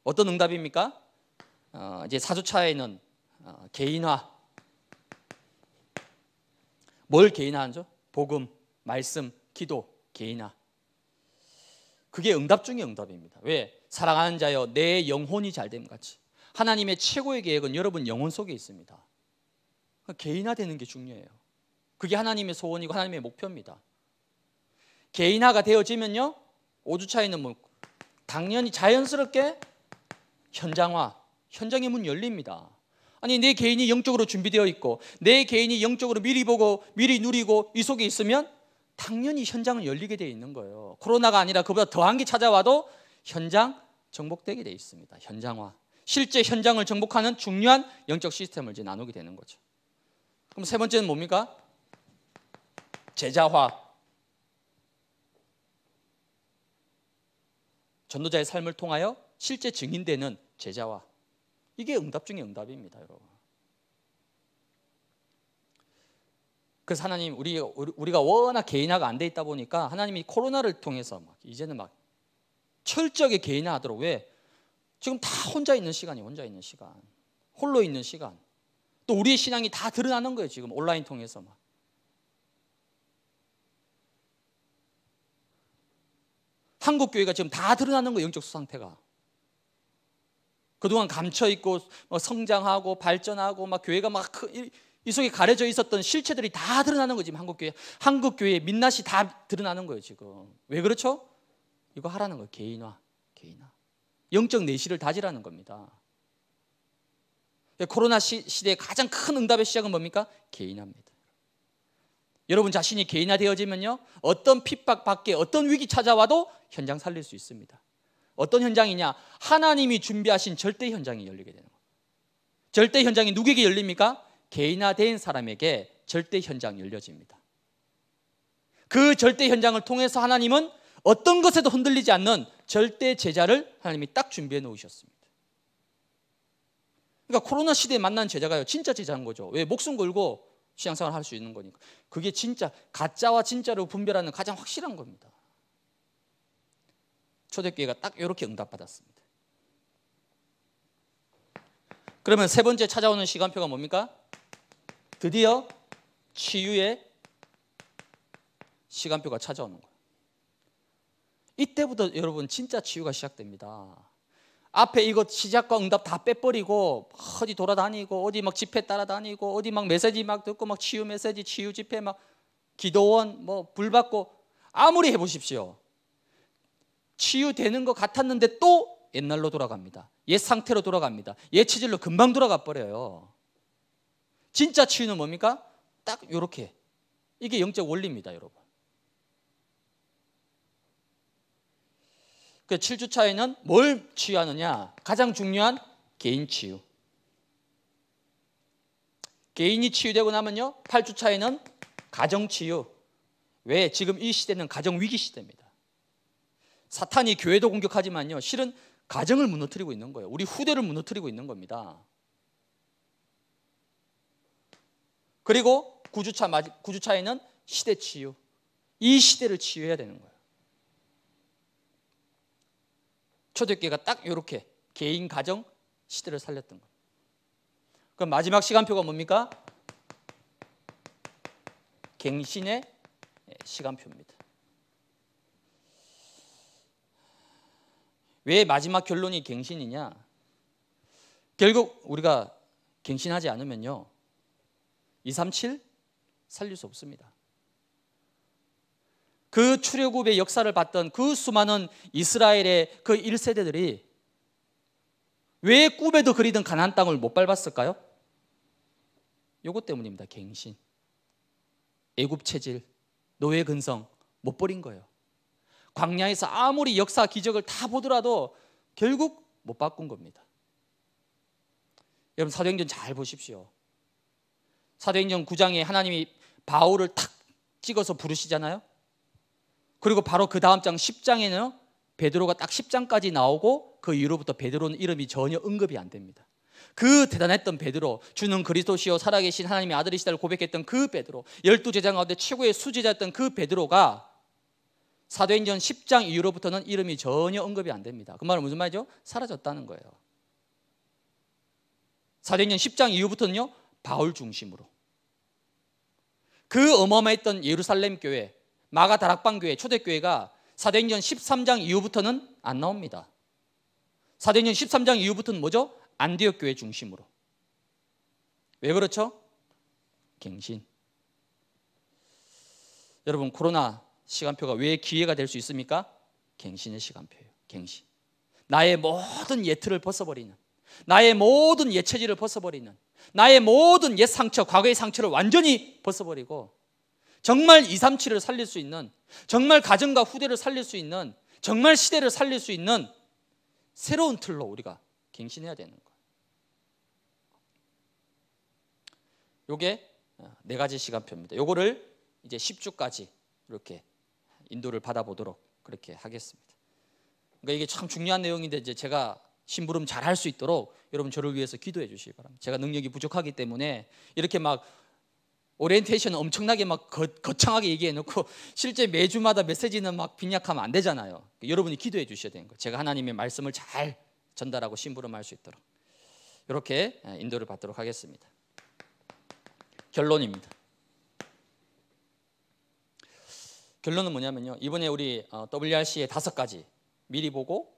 어떤 응답입니까? 어, 이제 사주차에는 어, 개인화 뭘 개인화하죠? 복음, 말씀, 기도, 개인화 그게 응답 중의 응답입니다. 왜? 사랑하는 자여 내 영혼이 잘됨 같이 하나님의 최고의 계획은 여러분 영혼 속에 있습니다. 그러니까 개인화되는 게 중요해요. 그게 하나님의 소원이고 하나님의 목표입니다. 개인화가 되어지면요. 5주 차에는 뭐 당연히 자연스럽게 현장화, 현장의 문 열립니다. 아니 내 개인이 영적으로 준비되어 있고 내 개인이 영적으로 미리 보고 미리 누리고 이 속에 있으면 당연히 현장은 열리게 돼 있는 거예요. 코로나가 아니라 그보다 더한 게 찾아와도 현장 정복되게 돼 있습니다. 현장화. 실제 현장을 정복하는 중요한 영적 시스템을 이제 나누게 되는 거죠. 그럼 세 번째는 뭡니까? 제자화. 전도자의 삶을 통하여 실제 증인되는 제자와 이게 응답 중의 응답입니다, 여러분. 그래서 하나님 우리 우리가 워낙 개인화가 안 돼 있다 보니까 하나님이 코로나를 통해서 막 이제는 막 철저하게 개인화하도록 왜 지금 다 혼자 있는 시간이 혼자 있는 시간, 홀로 있는 시간. 또 우리의 신앙이 다 드러나는 거예요 지금 온라인 통해서 막 한국 교회가 지금 다 드러나는 거 영적 상태가. 그동안 감춰 있고 뭐 성장하고 발전하고 막 교회가 막이 그 속에 가려져 있었던 실체들이 다 드러나는 거 지금 한국 교회. 한국 교회 민낯이 다 드러나는 거예요, 지금. 왜 그렇죠? 이거 하라는 거 개인화. 개인화. 영적 내실을 다지라는 겁니다. 예, 코로나 시, 대의 가장 큰 응답의 시작은 뭡니까? 개인화입니다. 여러분 자신이 개인화되어지면요. 어떤 핍박 밖에 어떤 위기 찾아와도 현장 살릴 수 있습니다. 어떤 현장이냐? 하나님이 준비하신 절대 현장이 열리게 되는 거예요. 절대 현장이 누구에게 열립니까? 개인화된 사람에게 절대 현장 열려집니다. 그 절대 현장을 통해서 하나님은 어떤 것에도 흔들리지 않는 절대 제자를 하나님이 딱 준비해 놓으셨습니다. 그러니까 코로나 시대에 만난 제자가요. 진짜 제자인 거죠. 왜 목숨 걸고 신앙생활 할수 있는 거니까. 그게 진짜 가짜와 진짜로 분별하는 가장 확실한 겁니다. 초대교회가 딱 이렇게 응답받았습니다. 그러면 세 번째 찾아오는 시간표가 뭡니까? 드디어 치유의 시간표가 찾아오는 거예요. 이때부터 여러분 진짜 치유가 시작됩니다. 앞에 이거 시작과 응답 다 빼버리고 어디 돌아다니고 어디 막 집회 따라다니고 어디 막 메시지 막 듣고 막 치유 메시지 치유 집회 막 기도원 뭐 불 받고 아무리 해보십시오 치유되는 것 같았는데 또 옛날로 돌아갑니다 옛 상태로 돌아갑니다 옛 체질로 금방 돌아가 버려요 진짜 치유는 뭡니까? 딱 요렇게 이게 영적 원리입니다 여러분 그 7주 차에는 뭘 치유하느냐? 가장 중요한 개인 치유. 개인이 치유되고 나면요. 8주 차에는 가정 치유. 왜? 지금 이 시대는 가정 위기 시대입니다. 사탄이 교회도 공격하지만요. 실은 가정을 무너뜨리고 있는 거예요. 우리 후대를 무너뜨리고 있는 겁니다. 그리고 9주차, 9주차에는 시대 치유. 이 시대를 치유해야 되는 거예요. 초대교회가 딱 이렇게 개인 가정 시대를 살렸던 거. 그럼 마지막 시간표가 뭡니까? 갱신의 시간표입니다. 왜 마지막 결론이 갱신이냐? 결국 우리가 갱신하지 않으면요. 237 살릴 수 없습니다. 그 출애굽의 역사를 봤던 그 수많은 이스라엘의 그 1세대들이 왜 꿈에도 그리던 가난 땅을 못 밟았을까요? 요것 때문입니다. 갱신. 애굽 체질, 노예 근성 못 버린 거예요. 광야에서 아무리 역사 기적을 다 보더라도 결국 못 바꾼 겁니다. 여러분 사도행전 잘 보십시오. 사도행전 9장에 하나님이 바울을 탁 찍어서 부르시잖아요. 그리고 바로 그 다음 장 10장에는 베드로가 딱 10장까지 나오고 그 이후로부터 베드로는 이름이 전혀 언급이 안 됩니다. 그 대단했던 베드로, 주는 그리스도시요 살아계신 하나님의 아들이시다를 고백했던 그 베드로, 열두 제자 가운데 최고의 수제자였던 그 베드로가 사도행전 10장 이후로부터는 이름이 전혀 언급이 안 됩니다. 그 말은 무슨 말이죠? 사라졌다는 거예요. 사도행전 10장 이후부터는요 바울 중심으로 그 어마어마했던 예루살렘 교회 마가 다락방 교회 초대교회가 사도행전 13장 이후부터는 안 나옵니다. 사도행전 13장 이후부터는 뭐죠? 안디옥 교회 중심으로. 왜 그렇죠? 갱신. 여러분 코로나 시간표가 왜 기회가 될 수 있습니까? 갱신의 시간표예요. 갱신. 나의 모든 예틀을 벗어버리는 나의 모든 예체질을 벗어버리는 나의 모든 옛 상처, 과거의 상처를 완전히 벗어버리고 정말 2, 3, 7을 살릴 수 있는 정말 가정과 후대를 살릴 수 있는 정말 시대를 살릴 수 있는 새로운 틀로 우리가 갱신해야 되는 거예요. 요게 어, 네 가지 시간표입니다. 요거를 이제 10주까지 이렇게 인도를 받아보도록 그렇게 하겠습니다. 그러니까 이게 참 중요한 내용인데 이제 제가 심부름 잘 할 수 있도록 여러분 저를 위해서 기도해 주시기 바랍니다. 제가 능력이 부족하기 때문에 이렇게 막 오리엔테이션 엄청나게 막 거, 창하게 얘기해놓고 실제 매주마다 메시지는 막 빈약하면 안 되잖아요. 여러분이 기도해 주셔야 되는 거예요. 제가 하나님의 말씀을 잘 전달하고 심부름할 수 있도록 이렇게 예, 인도를 받도록 하겠습니다. 결론입니다. 결론은 뭐냐면요. 이번에 우리 어, WRC의 다섯 가지 미리 보고,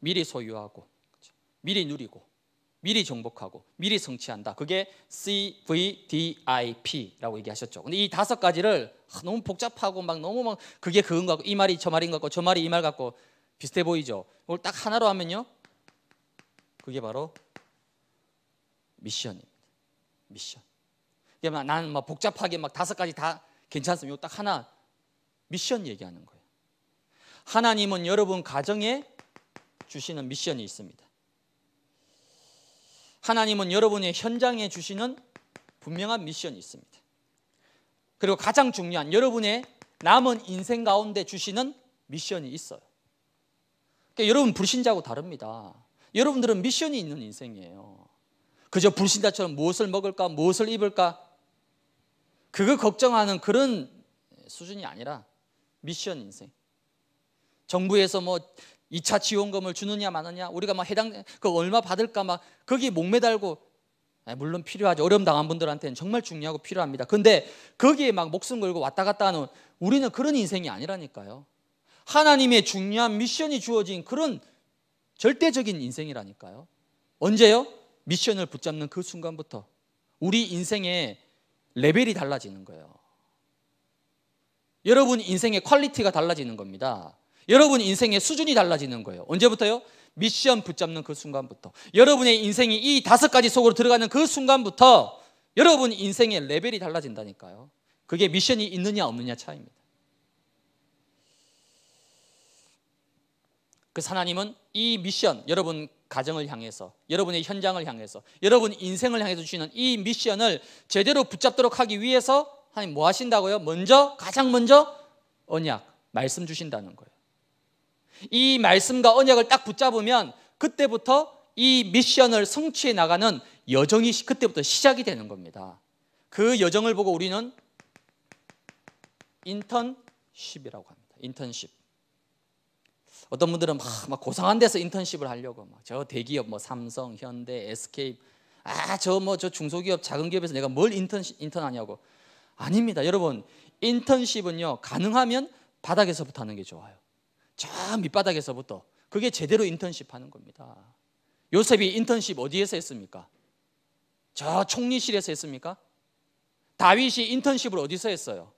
미리 소유하고, 그렇죠? 미리 누리고, 미리 정복하고 미리 성취한다. 그게 CVDIP라고 얘기하셨죠. 근데 이 다섯 가지를 너무 복잡하고 막 너무 막 그게 그건 같고 이 말이 저 말인 것 같고 저 말이 이 말 같고 비슷해 보이죠. 이걸 딱 하나로 하면요. 그게 바로 미션입니다. 미션. 그러니까 나는 막 복잡하게 막 다섯 가지 다 괜찮습니다. 이거 딱 하나 미션 얘기하는 거예요. 하나님은 여러분 가정에 주시는 미션이 있습니다. 하나님은 여러분의 현장에 주시는 분명한 미션이 있습니다. 그리고 가장 중요한 여러분의 남은 인생 가운데 주시는 미션이 있어요. 그러니까 여러분 불신자고 다릅니다. 여러분들은 미션이 있는 인생이에요. 그저 불신자처럼 무엇을 먹을까, 무엇을 입을까, 그거 걱정하는 그런 수준이 아니라 미션 인생. 정부에서 뭐 2차 지원금을 주느냐 마느냐 우리가 막 해당 그 얼마 받을까 막 거기 목매달고 아, 물론 필요하죠 어려움 당한 분들한테는 정말 중요하고 필요합니다 근데 거기에 막 목숨 걸고 왔다 갔다 하는 우리는 그런 인생이 아니라니까요 하나님의 중요한 미션이 주어진 그런 절대적인 인생이라니까요 언제요? 미션을 붙잡는 그 순간부터 우리 인생의 레벨이 달라지는 거예요 여러분 인생의 퀄리티가 달라지는 겁니다 여러분 인생의 수준이 달라지는 거예요. 언제부터요? 미션 붙잡는 그 순간부터. 여러분의 인생이 이 다섯 가지 속으로 들어가는 그 순간부터 여러분 인생의 레벨이 달라진다니까요. 그게 미션이 있느냐 없느냐 차이입니다. 그 하나님은 이 미션, 여러분 가정을 향해서, 여러분의 현장을 향해서, 여러분 인생을 향해서 주시는 이 미션을 제대로 붙잡도록 하기 위해서 하나님 뭐 하신다고요? 먼저 가장 먼저 언약 말씀 주신다는 거예요. 이 말씀과 언약을 딱 붙잡으면 그때부터 이 미션을 성취해 나가는 여정이 그때부터 시작이 되는 겁니다. 그 여정을 보고 우리는 인턴십이라고 합니다. 인턴십. 어떤 분들은 막, 막 고상한 데서 인턴십을 하려고 막 저 대기업 뭐 삼성, 현대, SK 아저 뭐 저 중소기업, 작은 기업에서 내가 뭘 인턴 인턴하냐고 아닙니다. 여러분 인턴십은요 가능하면 바닥에서부터 하는 게 좋아요. 저 밑바닥에서부터 그게 제대로 인턴십 하는 겁니다. 요셉이 인턴십 어디에서 했습니까? 저 총리실에서 했습니까? 다윗이 인턴십을 어디서 했어요?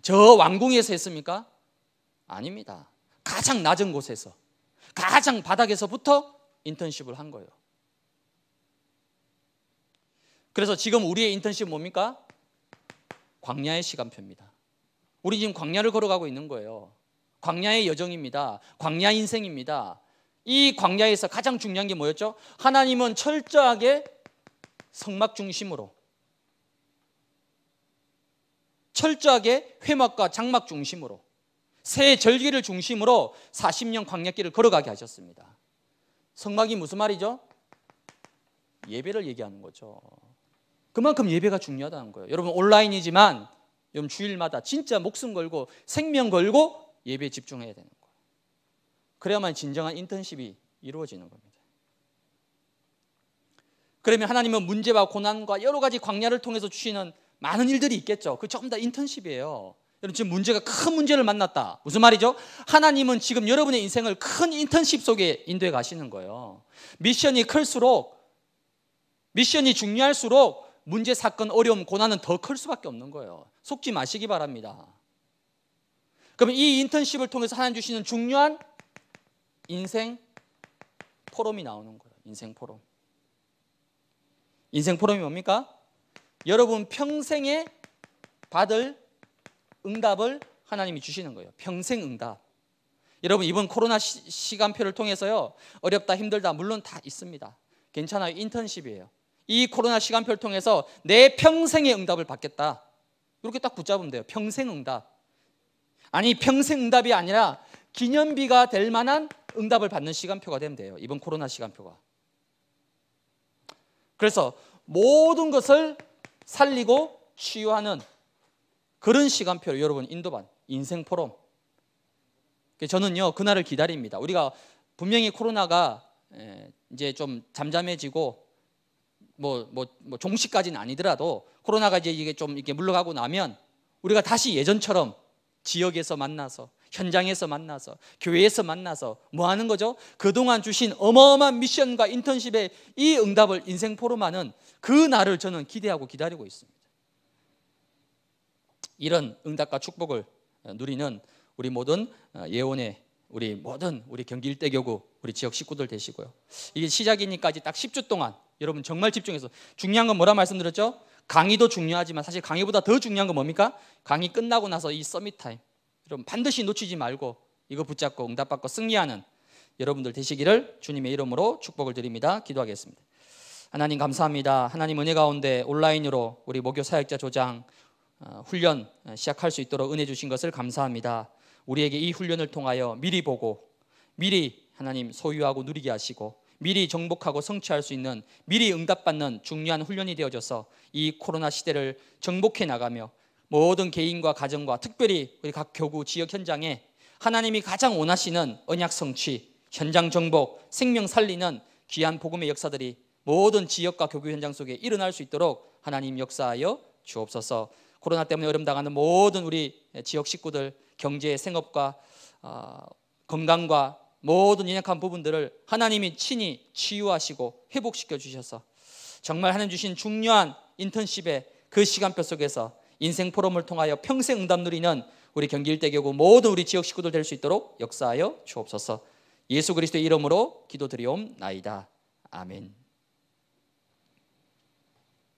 저 왕궁에서 했습니까? 아닙니다. 가장 낮은 곳에서 가장 바닥에서부터 인턴십을 한 거예요. 그래서 지금 우리의 인턴십 뭡니까? 광야의 시간표입니다. 우리 지금 광야를 걸어가고 있는 거예요. 광야의 여정입니다. 광야 인생입니다. 이 광야에서 가장 중요한 게 뭐였죠? 하나님은 철저하게 성막 중심으로 철저하게 회막과 장막 중심으로 새 절기를 중심으로 40년 광야길을 걸어가게 하셨습니다. 성막이 무슨 말이죠? 예배를 얘기하는 거죠. 그만큼 예배가 중요하다는 거예요. 여러분 온라인이지만 여러 주일마다 진짜 목숨 걸고 생명 걸고 예배에 집중해야 되는 거예요. 그래야만 진정한 인턴십이 이루어지는 겁니다. 그러면 하나님은 문제와 고난과 여러 가지 광야를 통해서 주시는 많은 일들이 있겠죠. 그 전부 다 인턴십이에요. 여러분 지금 문제가 큰 문제를 만났다. 무슨 말이죠? 하나님은 지금 여러분의 인생을 큰 인턴십 속에 인도해 가시는 거예요. 미션이 클수록 미션이 중요할수록 문제, 사건, 어려움, 고난은 더 클 수밖에 없는 거예요. 속지 마시기 바랍니다. 그럼 이 인턴십을 통해서 하나님 주시는 중요한 인생 포럼이 나오는 거예요. 인생 포럼. 인생 포럼이 뭡니까? 여러분 평생에 받을 응답을 하나님이 주시는 거예요. 평생 응답. 여러분 이번 코로나 시, 간표를 통해서요. 어렵다 힘들다 물론 다 있습니다. 괜찮아요. 인턴십이에요. 이 코로나 시간표를 통해서 내 평생의 응답을 받겠다. 이렇게 딱 붙잡으면 돼요. 평생 응답. 아니 평생 응답이 아니라 기념비가 될 만한 응답을 받는 시간표가 되면 돼요. 이번 코로나 시간표가. 그래서 모든 것을 살리고 치유하는 그런 시간표를 여러분 인도반 인생 포럼. 그러니까 저는요 그날을 기다립니다. 우리가 분명히 코로나가 예, 이제 좀 잠잠해지고 뭐뭐 뭐, 뭐 종식까지는 아니더라도 코로나가 이제 이게 좀 이렇게 물러가고 나면 우리가 다시 예전처럼 지역에서 만나서 현장에서 만나서 교회에서 만나서 뭐 하는 거죠? 그동안 주신 어마어마한 미션과 인턴십에 이 응답을 인생 포럼하는 그 날을 저는 기대하고 기다리고 있습니다. 이런 응답과 축복을 누리는 우리 모든 어, 예원의 우리 모든 우리 경기 일대교구 우리 지역 식구들 되시고요. 이게 시작이니까 아딱 10주 동안 여러분 정말 집중해서 중요한 건 뭐라 말씀드렸죠? 강의도 중요하지만 사실 강의보다 더 중요한 건 뭡니까? 강의 끝나고 나서 이 서밋 타임. 여러분 반드시 놓치지 말고 이거 붙잡고 응답받고 승리하는 여러분들 되시기를 주님의 이름으로 축복을 드립니다. 기도하겠습니다. 하나님 감사합니다. 하나님 은혜 가운데 온라인으로 우리 목요 사역자 조장 어, 훈련 어, 시작할 수 있도록 은혜 주신 것을 감사합니다. 우리에게 이 훈련을 통하여 미리 보고 미리 하나님 소유하고 누리게 하시고 미리 정복하고 성취할 수 있는 미리 응답받는 중요한 훈련이 되어져서 이 코로나 시대를 정복해 나가며 모든 개인과 가정과 특별히 우리 각 교구 지역 현장에 하나님이 가장 원하시는 언약 성취, 현장 정복, 생명 살리는 귀한 복음의 역사들이 모든 지역과 교구 현장 속에 일어날 수 있도록 하나님 역사하여 주옵소서. 코로나 때문에 어려움당하는 모든 우리 지역 식구들 경제, 생업과 어, 건강과 모든 연약한 부분들을 하나님이 친히 치유하시고 회복시켜 주셔서 정말 하나님 주신 중요한 인턴십의 그 시간표 속에서 인생 포럼을 통하여 평생 응답 누리는 우리 경기 일대교구 모든 우리 지역 식구들 될 수 있도록 역사하여 주옵소서. 예수 그리스도의 이름으로 기도드리옵나이다. 아멘.